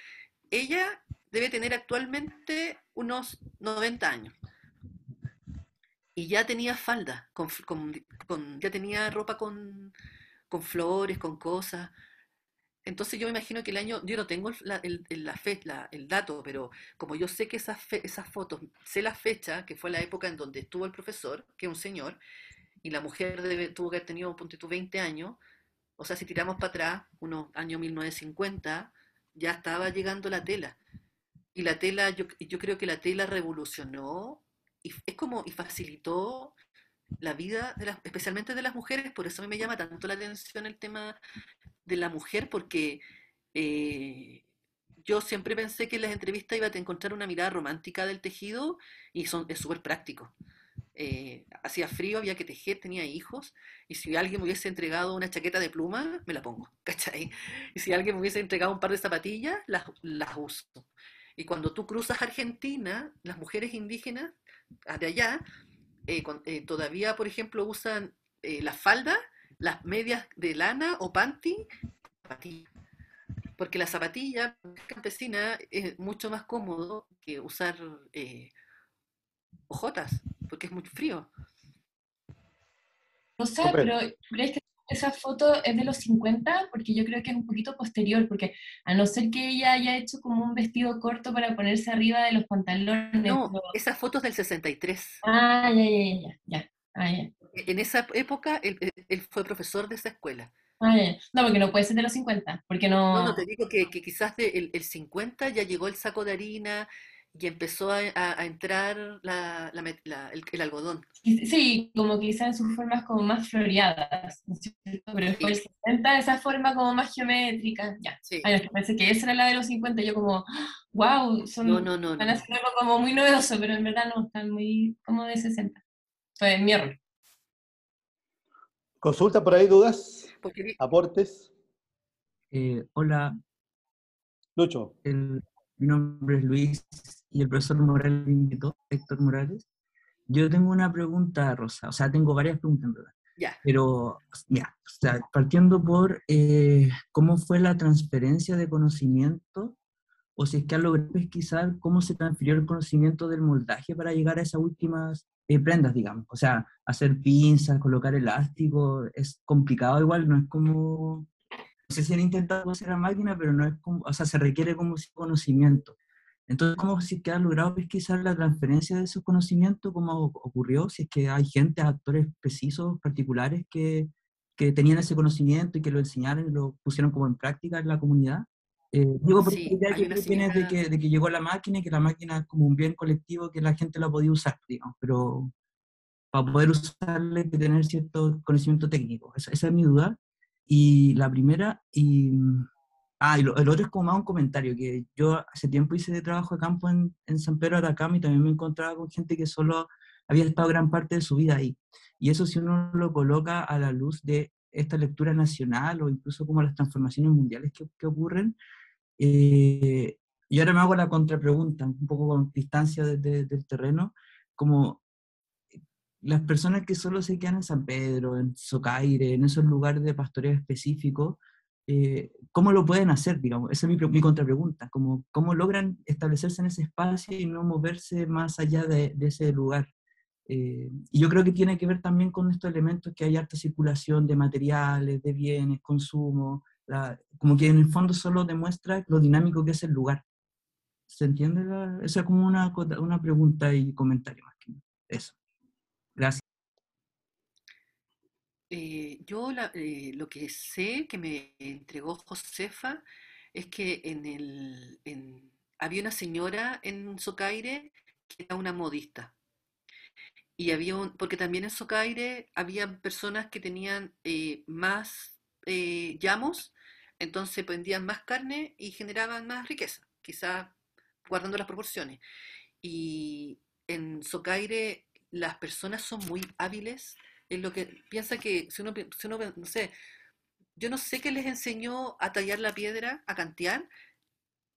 ella debe tener actualmente unos 90 años y ya tenía falda, con, con, ya tenía ropa con, con flores, con cosas. Entonces yo me imagino que el año, yo no tengo la, el, la, el dato, pero como yo sé que esas, esas fotos, sé la fecha, que fue la época en donde estuvo el profesor, que es un señor, y la mujer debe, tuvo que haber tenido, ponte tú, 20 años, o sea, si tiramos para atrás, unos años 1950, ya estaba llegando la tela. Y la tela, yo, yo creo que la tela revolucionó y es como, y facilitó la vida, de las, especialmente de las mujeres, por eso a mí me llama tanto la atención el tema de la mujer, porque eh, yo siempre pensé que en las entrevistas iba a encontrar una mirada romántica del tejido y son, es súper práctico. Eh, hacía frío, había que tejer, tenía hijos, y si alguien me hubiese entregado una chaqueta de pluma, me la pongo, ¿cachai? Y si alguien me hubiese entregado un par de zapatillas, las, las uso. Y cuando tú cruzas Argentina, las mujeres indígenas de allá, eh, eh, todavía, por ejemplo, usan eh, falda las medias de lana o panty, Porque la zapatilla campesina es mucho más cómodo que usar eh, ojotas, porque es muy frío. No sé, pero, este esa foto es de los 50, porque yo creo que es un poquito posterior, porque a no ser que ella haya hecho como un vestido corto para ponerse arriba de los pantalones. No, esa foto es del 63. Ah, ya, ya, ya, ah, En esa época él, fue profesor de esa escuela. Ah, no, porque no puede ser de los 50, porque no... No, te digo que, quizás del el, 50 ya llegó el saco de harina, y empezó a, entrar la, el, algodón. Sí, como quizá en sus formas como más floreadas, Pero el 60 esa forma como más geométrica, ya. A que pensé que esa era la de los 50, yo como, wow, son, van a ser algo como muy novedoso, pero en verdad no, están muy como de 60. Fue mi ¿Consulta por ahí dudas? ¿Aportes? Eh, hola. Lucho. El, mi nombre es Luis y el profesor Morales invitó, Héctor Morales. Yo tengo una pregunta, Rosa, o sea, tengo varias preguntas en verdad. Pero ya, o sea, partiendo por eh, cómo fue la transferencia de conocimiento, o si es que ha logrado pesquisar cómo se transfirió el conocimiento del moldaje para llegar a esas últimas eh, prendas, digamos. O sea, hacer pinzas, colocar elástico, es complicado igual, no es como... No sé si han intentado hacer la máquina, pero no es como... O sea, se requiere como conocimiento. Entonces, ¿cómo se que ha logrado pesquisar la transferencia de esos conocimientos? ¿Cómo ocurrió? Si es que hay gente, actores precisos, particulares, que, que tenían ese conocimiento y que lo enseñaron y lo pusieron como en práctica en la comunidad. Eh, digo, porque sí, la idea tienes de que, de que llegó la máquina y que la máquina es como un bien colectivo que la gente la podía usar, digamos, pero para poder usarla hay que tener cierto conocimiento técnico. Esa, esa es mi duda. Y la primera, y Ah, y el otro es como más un comentario, que yo hace tiempo hice de trabajo de campo en, San Pedro de Atacama y también me encontraba con gente que solo había estado gran parte de su vida ahí. Y eso si uno lo coloca a la luz de esta lectura nacional o incluso como las transformaciones mundiales que, ocurren, eh, y ahora me hago la contrapregunta, un poco con distancia de, del terreno, como eh, las personas que solo se quedan en San Pedro, en Socaire, en esos lugares de pastoreo específicos. Eh, ¿cómo lo pueden hacer? Digamos? Esa es mi, contrapregunta, como, ¿cómo logran establecerse en ese espacio y no moverse más allá de, ese lugar? Eh, y yo creo que tiene que ver también con estos elementos que hay harta circulación de materiales, de bienes, consumo, como que en el fondo solo demuestra lo dinámico que es el lugar. ¿Se entiende? esa es como una, una pregunta y comentario más que eso. Gracias. Eh, yo eh, lo que sé que me entregó Josefa es que en el, había una señora en Socaire que era una modista. Y había porque también en Socaire había personas que tenían eh, más llamos, entonces vendían más carne y generaban más riqueza, quizás guardando las proporciones. Y en Socaire las personas son muy hábiles es lo que piensa que si uno, no sé, yo no sé qué les enseñó a tallar la piedra, a cantear,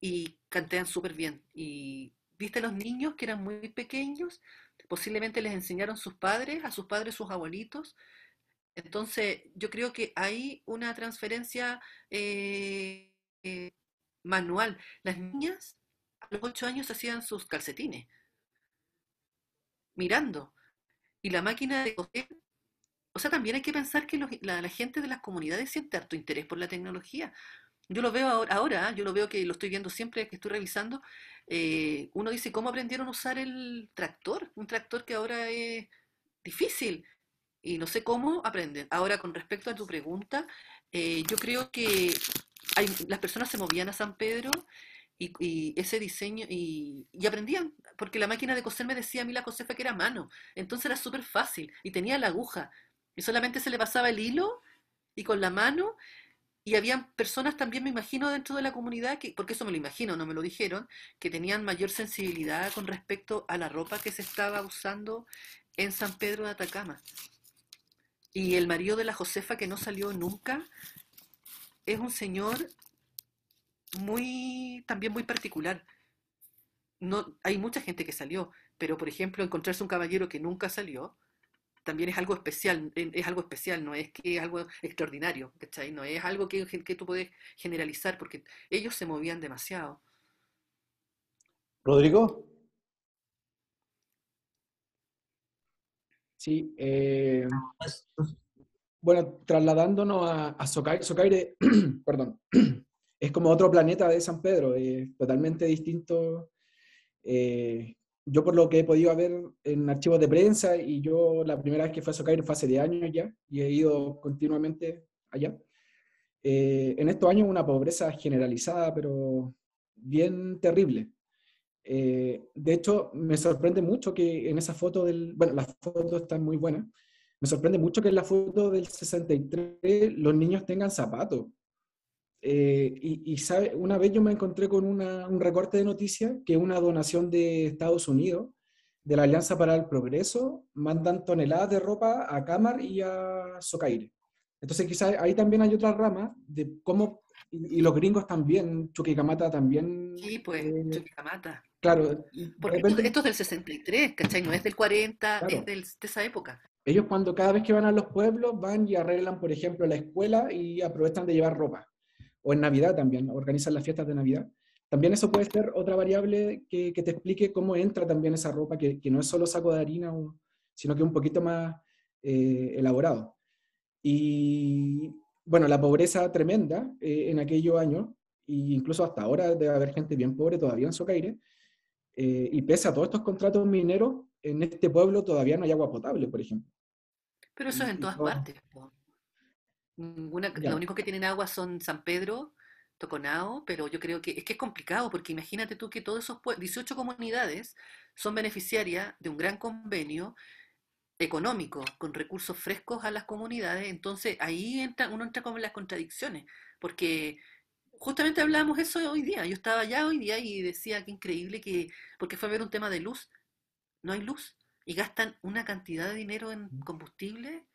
y cantean súper bien. Y viste los niños que eran muy pequeños, posiblemente les enseñaron sus padres, a sus padres, sus abuelitos. Entonces, yo creo que hay una transferencia eh, eh, manual. Las niñas a los ocho años hacían sus calcetines, mirando. Y la máquina de coser o sea, también hay que pensar que la, gente de las comunidades siente harto interés por la tecnología. Yo lo veo ahora, yo lo veo que lo estoy viendo siempre que estoy revisando. Eh, uno dice, ¿cómo aprendieron a usar el tractor? Un tractor que ahora es difícil y no sé cómo aprenden. Ahora, con respecto a tu pregunta, eh, yo creo que las personas se movían a San Pedro y, ese diseño y, aprendían, porque la máquina de coser me decía a mí la cosefa que era mano, entonces era súper fácil y tenía la aguja y solamente se le pasaba el hilo y con la mano. Y había personas también, me imagino, dentro de la comunidad, que, porque eso me lo imagino, no me lo dijeron, que tenían mayor sensibilidad con respecto a la ropa que se estaba usando en San Pedro de Atacama. Y el marido de la Josefa, que no salió nunca, es un señor muy, también muy particular. No, hay mucha gente que salió, pero por ejemplo, encontrarse un caballero que nunca salió, también es algo especial, es algo especial, no es que es algo extraordinario, ¿cachai? No es algo que, que tú puedes generalizar porque ellos se movían demasiado. Rodrigo. Sí. Eh, bueno, trasladándonos a, a Socaire, perdón, es como otro planeta de San Pedro, es totalmente distinto. Eh, yo por lo que he podido ver en archivos de prensa, y yo la primera vez que fui a Socair fue hace 10 años ya, y he ido continuamente allá, eh, en estos años una pobreza generalizada, pero bien terrible. Eh, de hecho, me sorprende mucho que en esa foto del, bueno, las fotos están muy buenas, me sorprende mucho que en la foto del 63 los niños tengan zapatos. Eh, y, sabe, una vez yo me encontré con un recorte de noticias que una donación de Estados Unidos, de la Alianza para el Progreso, mandan toneladas de ropa a Camar y a Socaire. Entonces quizás ahí también hay otra rama de cómo, y, los gringos también, Chuquicamata también. Sí, pues, eh, Claro. Porque esto, es del 63, ¿cachai? No es del 40, es de esa época. Ellos cuando cada vez que van a los pueblos van y arreglan, por ejemplo, la escuela y aprovechan de llevar ropa o en Navidad también, organizan las fiestas de Navidad. También eso puede ser otra variable que, te explique cómo entra también esa ropa, que, no es solo saco de harina, sino que un poquito más eh, elaborado. Y bueno, la pobreza tremenda eh, en aquellos años, e incluso hasta ahora debe haber gente bien pobre todavía en Socaire, eh, y pese a todos estos contratos mineros, en este pueblo todavía no hay agua potable, por ejemplo. Pero eso es en todas partes. Ninguna, lo único que tienen agua son San Pedro, Toconao, pero yo creo que es que es complicado porque imagínate tú que todos esos 18 comunidades son beneficiarias de un gran convenio económico con recursos frescos a las comunidades, entonces ahí entra, uno entra con las contradicciones, porque justamente hablábamos eso hoy día, yo estaba allá hoy día y decía que increíble que, porque fue a ver un tema de luz, no hay luz, y gastan una cantidad de dinero en combustible,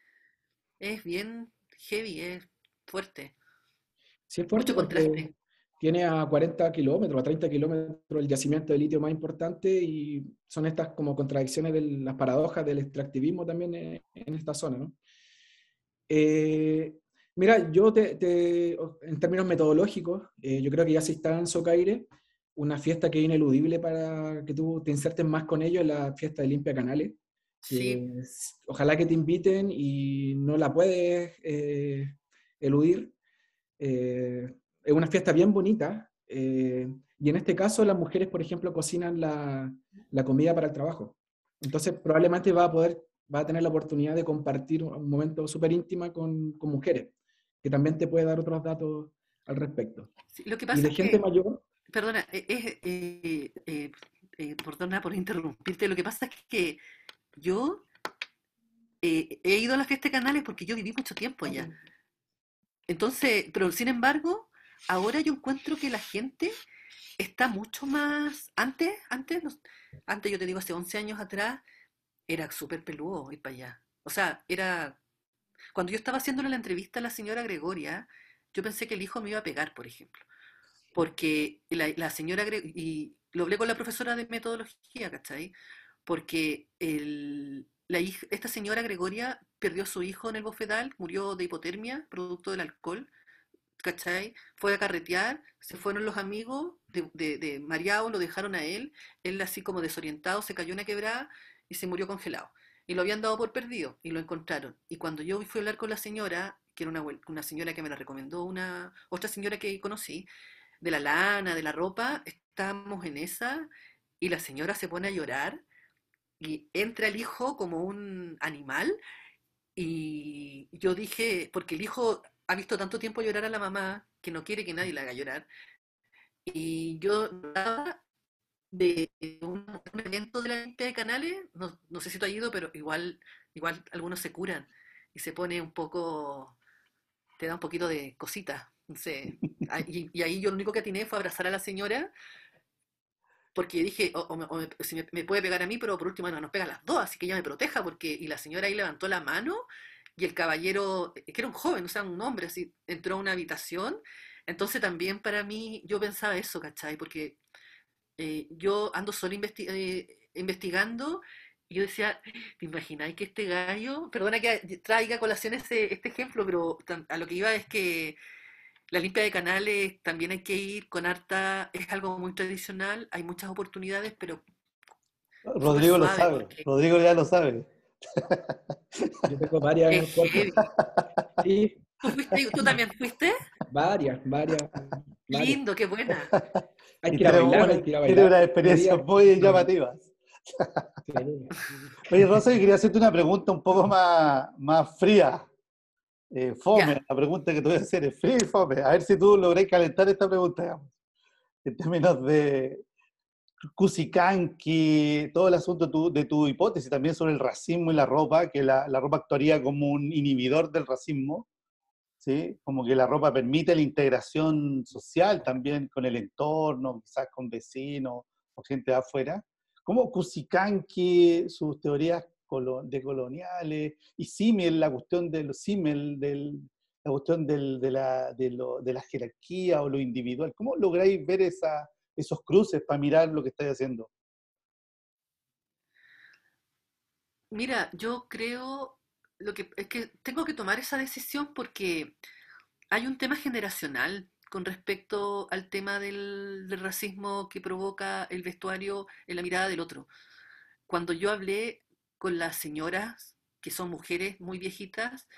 es bien heavy, es fuerte. Sí, es fuerte Mucho contraste. Tiene a 40 kilómetros, a 30 kilómetros el yacimiento de litio más importante y son estas como contradicciones de las paradojas del extractivismo también en esta zona, ¿no? Eh, mira, yo te, en términos metodológicos, eh, yo creo que ya se está en Socaire una fiesta que es ineludible para que tú te insertes más con ello, la fiesta de Limpia Canales, Sí. ojalá que te inviten y no la puedes eh, eludir. Eh, es una fiesta bien bonita. Eh, y en este caso, las mujeres, por ejemplo, cocinan la, la, comida para el trabajo. Entonces, probablemente va a poder, va a tener la oportunidad de compartir un momento súper íntima con, con, mujeres, que también te puede dar otros datos al respecto. lo que pasa y es gente que, mayor. Perdona, perdona por interrumpirte. Lo que pasa es que yo eh, he ido a las fiestas de canales porque yo viví mucho tiempo allá. Entonces, pero sin embargo, ahora yo encuentro que la gente está mucho más... Antes, antes, antes yo te digo, hace 11 años atrás, era súper peludo ir para allá. O sea, era... Cuando yo estaba haciéndole la entrevista a la señora Gregoria, yo pensé que el hijo me iba a pegar, por ejemplo. Porque la, señora... Y lo hablé con la profesora de metodología, ¿cachai? porque esta señora Gregoria perdió a su hijo en el bofedal, murió de hipotermia, producto del alcohol, ¿cachai? Fue a carretear, se fueron los amigos de, de, Mariao, lo dejaron a él, él así como desorientado, se cayó en la quebrada y se murió congelado. Y lo habían dado por perdido y lo encontraron. Y cuando yo fui a hablar con la señora, que era una, señora que me la recomendó, una otra señora que conocí, de la lana, de la ropa, estamos en esa y la señora se pone a llorar y entra el hijo como un animal y yo dije, porque el hijo ha visto tanto tiempo llorar a la mamá que no quiere que nadie la haga llorar. Y yo de un, evento de la de canales, no, sé si tú ha ido, pero igual, igual algunos se curan y se pone un poco, te da un poquito de cosita. No sé. Y, y ahí yo lo único que atiné fue abrazar a la señora porque dije, o, me, me, puede pegar a mí, pero por último no, nos pegan las dos, así que ella me proteja, porque, y la señora ahí levantó la mano, y el caballero, eh, que era un joven, o sea, un hombre, así, entró a una habitación, entonces también para mí, yo pensaba eso, ¿cachai? Porque eh, yo ando solo eh, investigando, y yo decía, ¿te imagináis que este gallo, perdona que traiga colación este ejemplo, pero a lo que iba es que la limpia de canales también hay que ir con harta, es algo muy tradicional, hay muchas oportunidades, pero... Rodrigo lo sabe, Rodrigo ya lo sabe. Yo tengo varias ¿Tú, también fuiste? Varias, varias. Lindo, qué buena. Hay que ir a bailar, hay que Tiene una experiencia muy llamativa. Oye, Rosa, quería hacerte una pregunta un poco más, más fría. Eh, fome, la pregunta que te voy a hacer es free, fome. A ver si tú lográs calentar esta pregunta, En términos de Kusikanki, todo el asunto de tu hipótesis también sobre el racismo y la ropa, que la, ropa actuaría como un inhibidor del racismo, ¿sí? Como que la ropa permite la integración social también con el entorno, quizás con vecinos o gente de afuera. ¿Cómo Kusikanki, sus teorías de coloniales y simil la cuestión de del, la cuestión de, la, jerarquía o lo individual. ¿Cómo lográis ver esa, esos cruces para mirar lo que estáis haciendo? Mira, yo creo lo que, es que tengo que tomar esa decisión porque hay un tema generacional con respecto al tema del racismo que provoca el vestuario en la mirada del otro. Cuando yo hablé con las señoras, que son mujeres muy viejitas,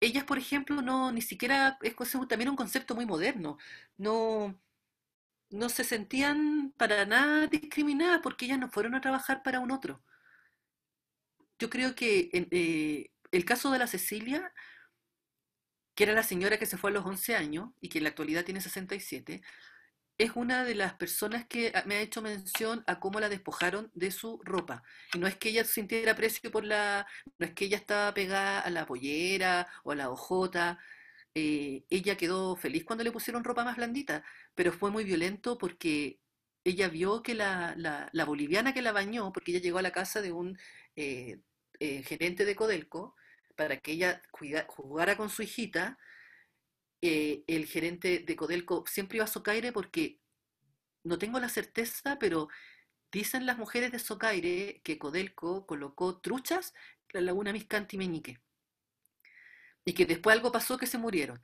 ellas, por ejemplo, no, ni siquiera, es también un concepto muy moderno, no, no se sentían para nada discriminadas porque ellas no fueron a trabajar para un otro. Yo creo que eh, el caso de la Cecilia, que era la señora que se fue a los 11 años y que en la actualidad tiene 67, es una de las personas que ah, me ha hecho mención a cómo la despojaron de su ropa. Y no es que ella sintiera aprecio por la, no es que ella estaba pegada a la pollera o a la hojota. Eh, ella quedó feliz cuando le pusieron ropa más blandita, pero fue muy violento porque ella vio que la, la, boliviana que la bañó, porque ella llegó a la casa de un eh, eh, gerente de Codelco para que ella jugara con su hijita, eh, el gerente de Codelco siempre iba a Socaire porque, no tengo la certeza, pero dicen las mujeres de Socaire que Codelco colocó truchas en la laguna Miscanti Meñique. Y que después algo pasó que se murieron.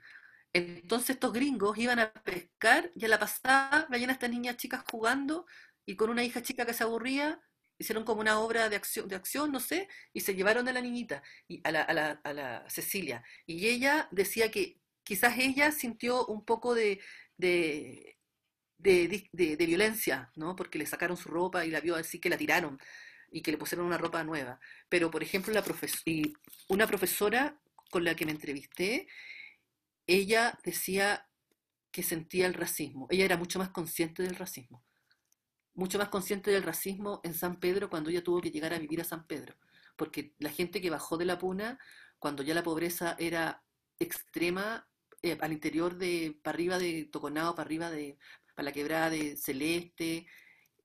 Entonces estos gringos iban a pescar y a la pasada vayan a estas niñas chicas jugando y con una hija chica que se aburría, hicieron como una obra de acción, no sé, y se llevaron a la niñita, y a a la Cecilia. Y ella decía que quizás ella sintió un poco de, de, violencia, ¿no? Porque le sacaron su ropa y la vio así que la tiraron y que le pusieron una ropa nueva. Pero, por ejemplo, una profesora con la que me entrevisté, ella decía que sentía el racismo. Ella era mucho más consciente del racismo. Mucho más consciente del racismo en San Pedro cuando ella tuvo que llegar a vivir a San Pedro. Porque la gente que bajó de la puna, cuando ya la pobreza era extrema, eh, al interior de, para arriba de Toconao, para arriba de, para la quebrada de Celeste.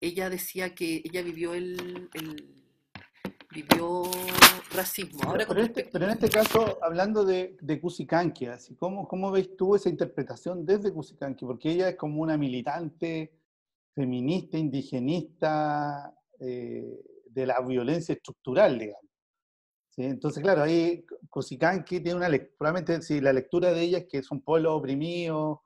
Ella decía que ella vivió el, vivió racismo. Este, pero, en este caso, hablando de, de Cusicanqui, así, ¿cómo, ¿cómo ves tú esa interpretación desde Cusicanqui? Porque ella es como una militante feminista, indigenista, eh, de la violencia estructural, digamos. Entonces, claro, ahí que tiene una lectura, probablemente si la lectura de ella es que es un pueblo oprimido,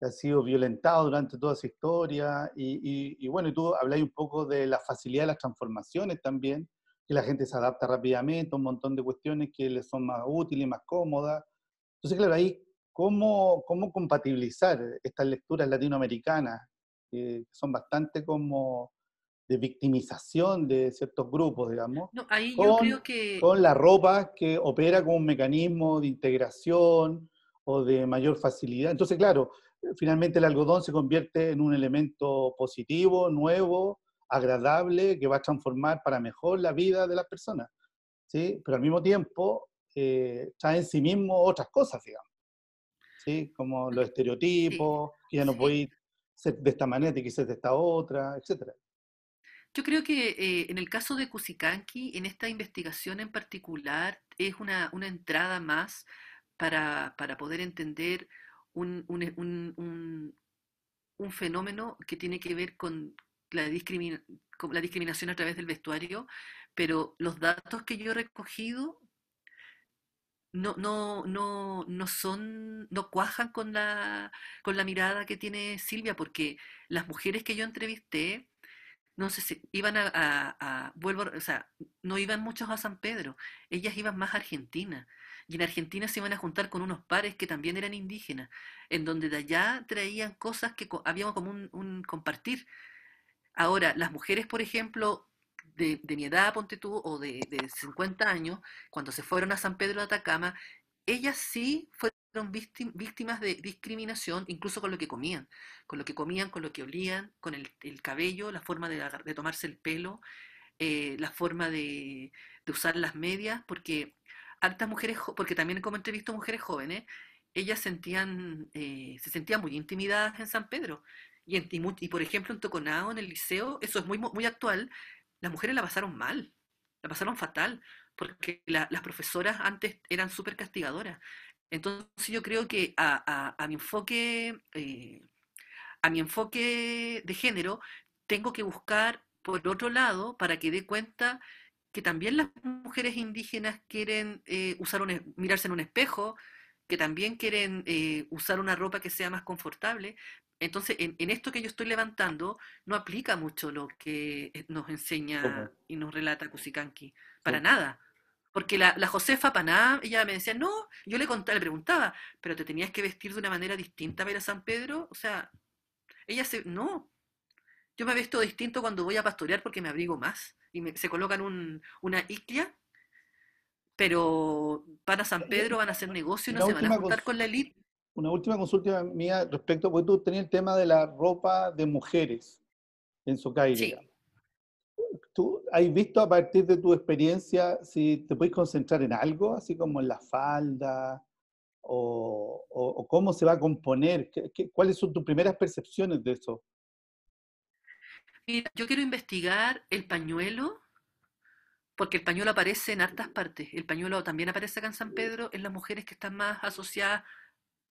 que ha sido violentado durante toda su historia, y, bueno, y tú habláis un poco de la facilidad de las transformaciones también, que la gente se adapta rápidamente, un montón de cuestiones que le son más útiles, más cómodas. Entonces, claro, ahí, ¿cómo, cómo compatibilizar estas lecturas latinoamericanas, que son bastante como de victimización de ciertos grupos, digamos. con, creo con, la ropa que opera como un mecanismo de integración o de mayor facilidad. Entonces, claro, finalmente el algodón se convierte en un elemento positivo, nuevo, agradable, que va a transformar para mejor la vida de las personas. ¿sí? Pero al mismo tiempo eh, trae en sí mismo otras cosas, digamos. ¿sí? Como los estereotipos, que ya no podéis ser de esta manera, te quizás de esta otra, etcétera. Yo creo que eh, en el caso de Cusicanqui, en esta investigación en particular, es una, entrada más para, poder entender e, un, fenómeno que tiene que ver con la, con la discriminación a través del vestuario, pero los datos que yo he recogido no, no, no, no son, no cuajan con la, con la mirada que tiene Silvia, porque las mujeres que yo entrevisté no sé si iban a, vuelvo, o sea, no iban muchos a San Pedro, ellas iban más a Argentina. Y en Argentina se iban a juntar con unos pares que también eran indígenas, en donde de allá traían cosas que habíamos como un, compartir. Ahora, las mujeres, por ejemplo, de, mi edad, ponte tú, o de, de 50 años, cuando se fueron a San Pedro de Atacama, ellas sí fueron víctimas de discriminación, incluso con lo que comían, con lo que comían, con lo que olían, con el, cabello, la forma de, tomarse el pelo, eh, la forma de, usar las medias, porque altas mujeres, porque también como entrevisto mujeres jóvenes, ellas sentían, eh, se sentían muy intimidadas en San Pedro. Y, por ejemplo en Toconao, en el liceo, eso es muy, muy actual, las mujeres la pasaron mal, la pasaron fatal, porque las profesoras antes eran súper castigadoras. Entonces yo creo que a, mi enfoque, eh, a mi enfoque de género, tengo que buscar por otro lado para que dé cuenta que también las mujeres indígenas quieren eh, usar un, mirarse en un espejo, que también quieren eh, usar una ropa que sea más confortable. Entonces, en, esto que yo estoy levantando, no aplica mucho lo que nos enseña y nos relata Cusicanqui, para nada. Porque la, Josefa Paná, ella me decía, no, yo le contaba, le preguntaba, pero te tenías que vestir de una manera distinta para ir a San Pedro. O sea, ella se, no, yo me visto distinto cuando voy a pastorear porque me abrigo más y se colocan un, una iclia, pero para San Pedro, van a hacer negocio, no se van a juntar con la élite. Una última consulta mía respecto, porque tú tenías el tema de la ropa de mujeres en su calle. ¿Tú has visto a partir de tu experiencia si te puedes concentrar en algo, así como en la falda, o, cómo se va a componer? cuáles son tus primeras percepciones de eso? Mira, yo quiero investigar el pañuelo, porque el pañuelo aparece en hartas partes. El pañuelo también aparece acá en San Pedro, en las mujeres que están más asociadas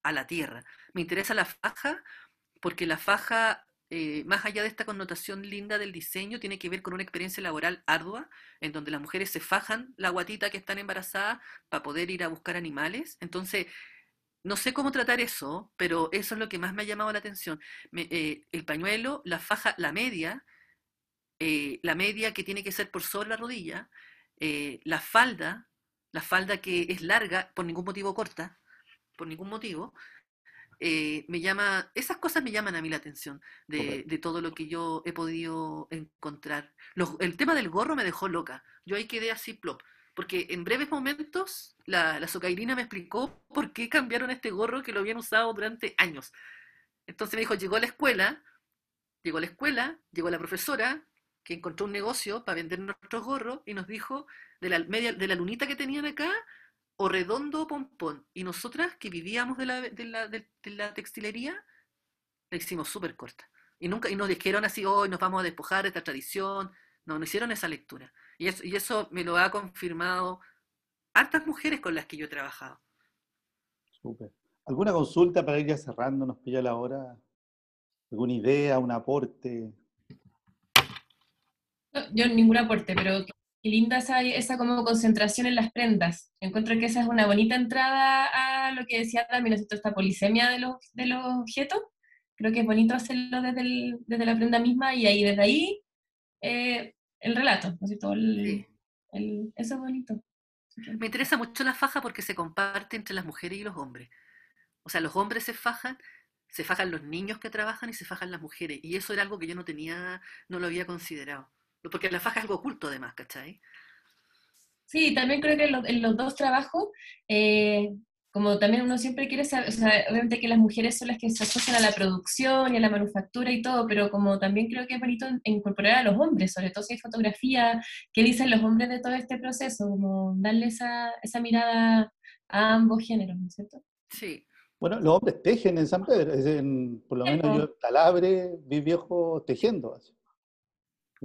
a la tierra. Me interesa la faja, porque la faja eh, más allá de esta connotación linda del diseño, tiene que ver con una experiencia laboral ardua, en donde las mujeres se fajan la guatita que están embarazadas para poder ir a buscar animales. Entonces, no sé cómo tratar eso, pero eso es lo que más me ha llamado la atención. Eh, el pañuelo, la faja, la media, eh, la media que tiene que ser por sobre la rodilla, la falda, la falda que es larga, por ningún motivo corta, por ningún motivo, eh, me llama, esas cosas me llaman a mí la atención de, todo lo que yo he podido encontrar. el tema del gorro me dejó loca. Yo ahí quedé así plop. Porque en breves momentos la, la socairina me explicó por qué cambiaron este gorro que lo habían usado durante años. Entonces me dijo, llegó a la escuela, llegó a la escuela, llegó la profesora, que encontró un negocio para vender nuestros gorros y nos dijo de la, media, de la lunita que tenían acá, o redondo pompón. Y nosotras que vivíamos de la, textilería, la hicimos súper corta. Y nunca, y nos dijeron así, hoy nos vamos a despojar de esta tradición. No, no hicieron esa lectura. Y eso, y eso me lo ha confirmado hartas mujeres con las que yo he trabajado. Súper. ¿Alguna consulta para ir ya cerrando? Nos pilla la hora. ¿Alguna idea, un aporte? Yo ningún aporte, pero Qué linda esa, como concentración en las prendas. Encuentro que esa es una bonita entrada a lo que decía también esta polisemia de los, objetos. Creo que es bonito hacerlo desde, la prenda misma y ahí desde ahí eh, el relato, eso es bonito. Me interesa mucho la faja porque se comparte entre las mujeres y los hombres. O sea, los hombres se fajan, se fajan los niños que trabajan y se fajan las mujeres. Y eso era algo que yo no tenía, no lo había considerado. Porque la faja es algo oculto además, ¿cachai? Sí, también creo que en los, dos trabajos, eh, como también uno siempre quiere saber, obviamente que las mujeres son las que se asocian a la producción y a la manufactura y todo, pero como también creo que es bonito incorporar a los hombres, sobre todo si hay fotografía, qué dicen los hombres de todo este proceso, como darle esa, mirada a ambos géneros, ¿no es cierto? Sí. Bueno, los hombres tejen en San Pedro, por lo menos yo, Talabre, vi viejo tejiendo. Así.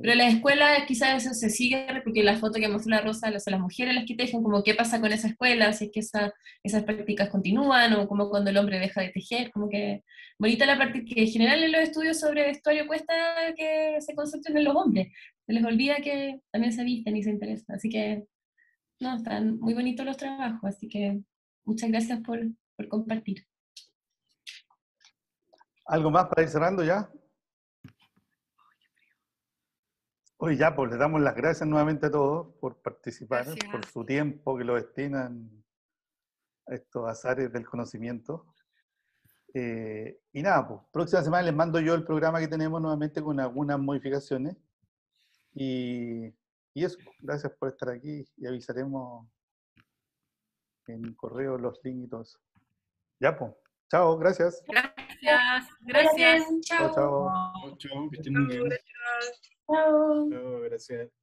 Pero la escuela quizás eso se sigue, porque la foto que mostró la Rosa, las, las mujeres las que tejen, como qué pasa con esa escuela, si es que esa, esas prácticas continúan, o como cuando el hombre deja de tejer, como que bonita la parte que en general en los estudios sobre vestuario cuesta que se concentren en los hombres, se les olvida que también se visten y se interesan, así que no, están muy bonitos los trabajos, así que muchas gracias por, por compartir. ¿Algo más para ir cerrando ya? Hoy ya, pues le damos las gracias nuevamente a todos por participar, por su tiempo que lo destinan a estos azares del conocimiento. Eh, y nada, pues próxima semana les mando yo el programa que tenemos nuevamente con algunas modificaciones. Y, y eso, pues, gracias por estar aquí y avisaremos en correo los links y todo eso. Ya, pues. Chao, gracias. Gracias, gracias. Chao, chao. Chao, chao. No, gracias.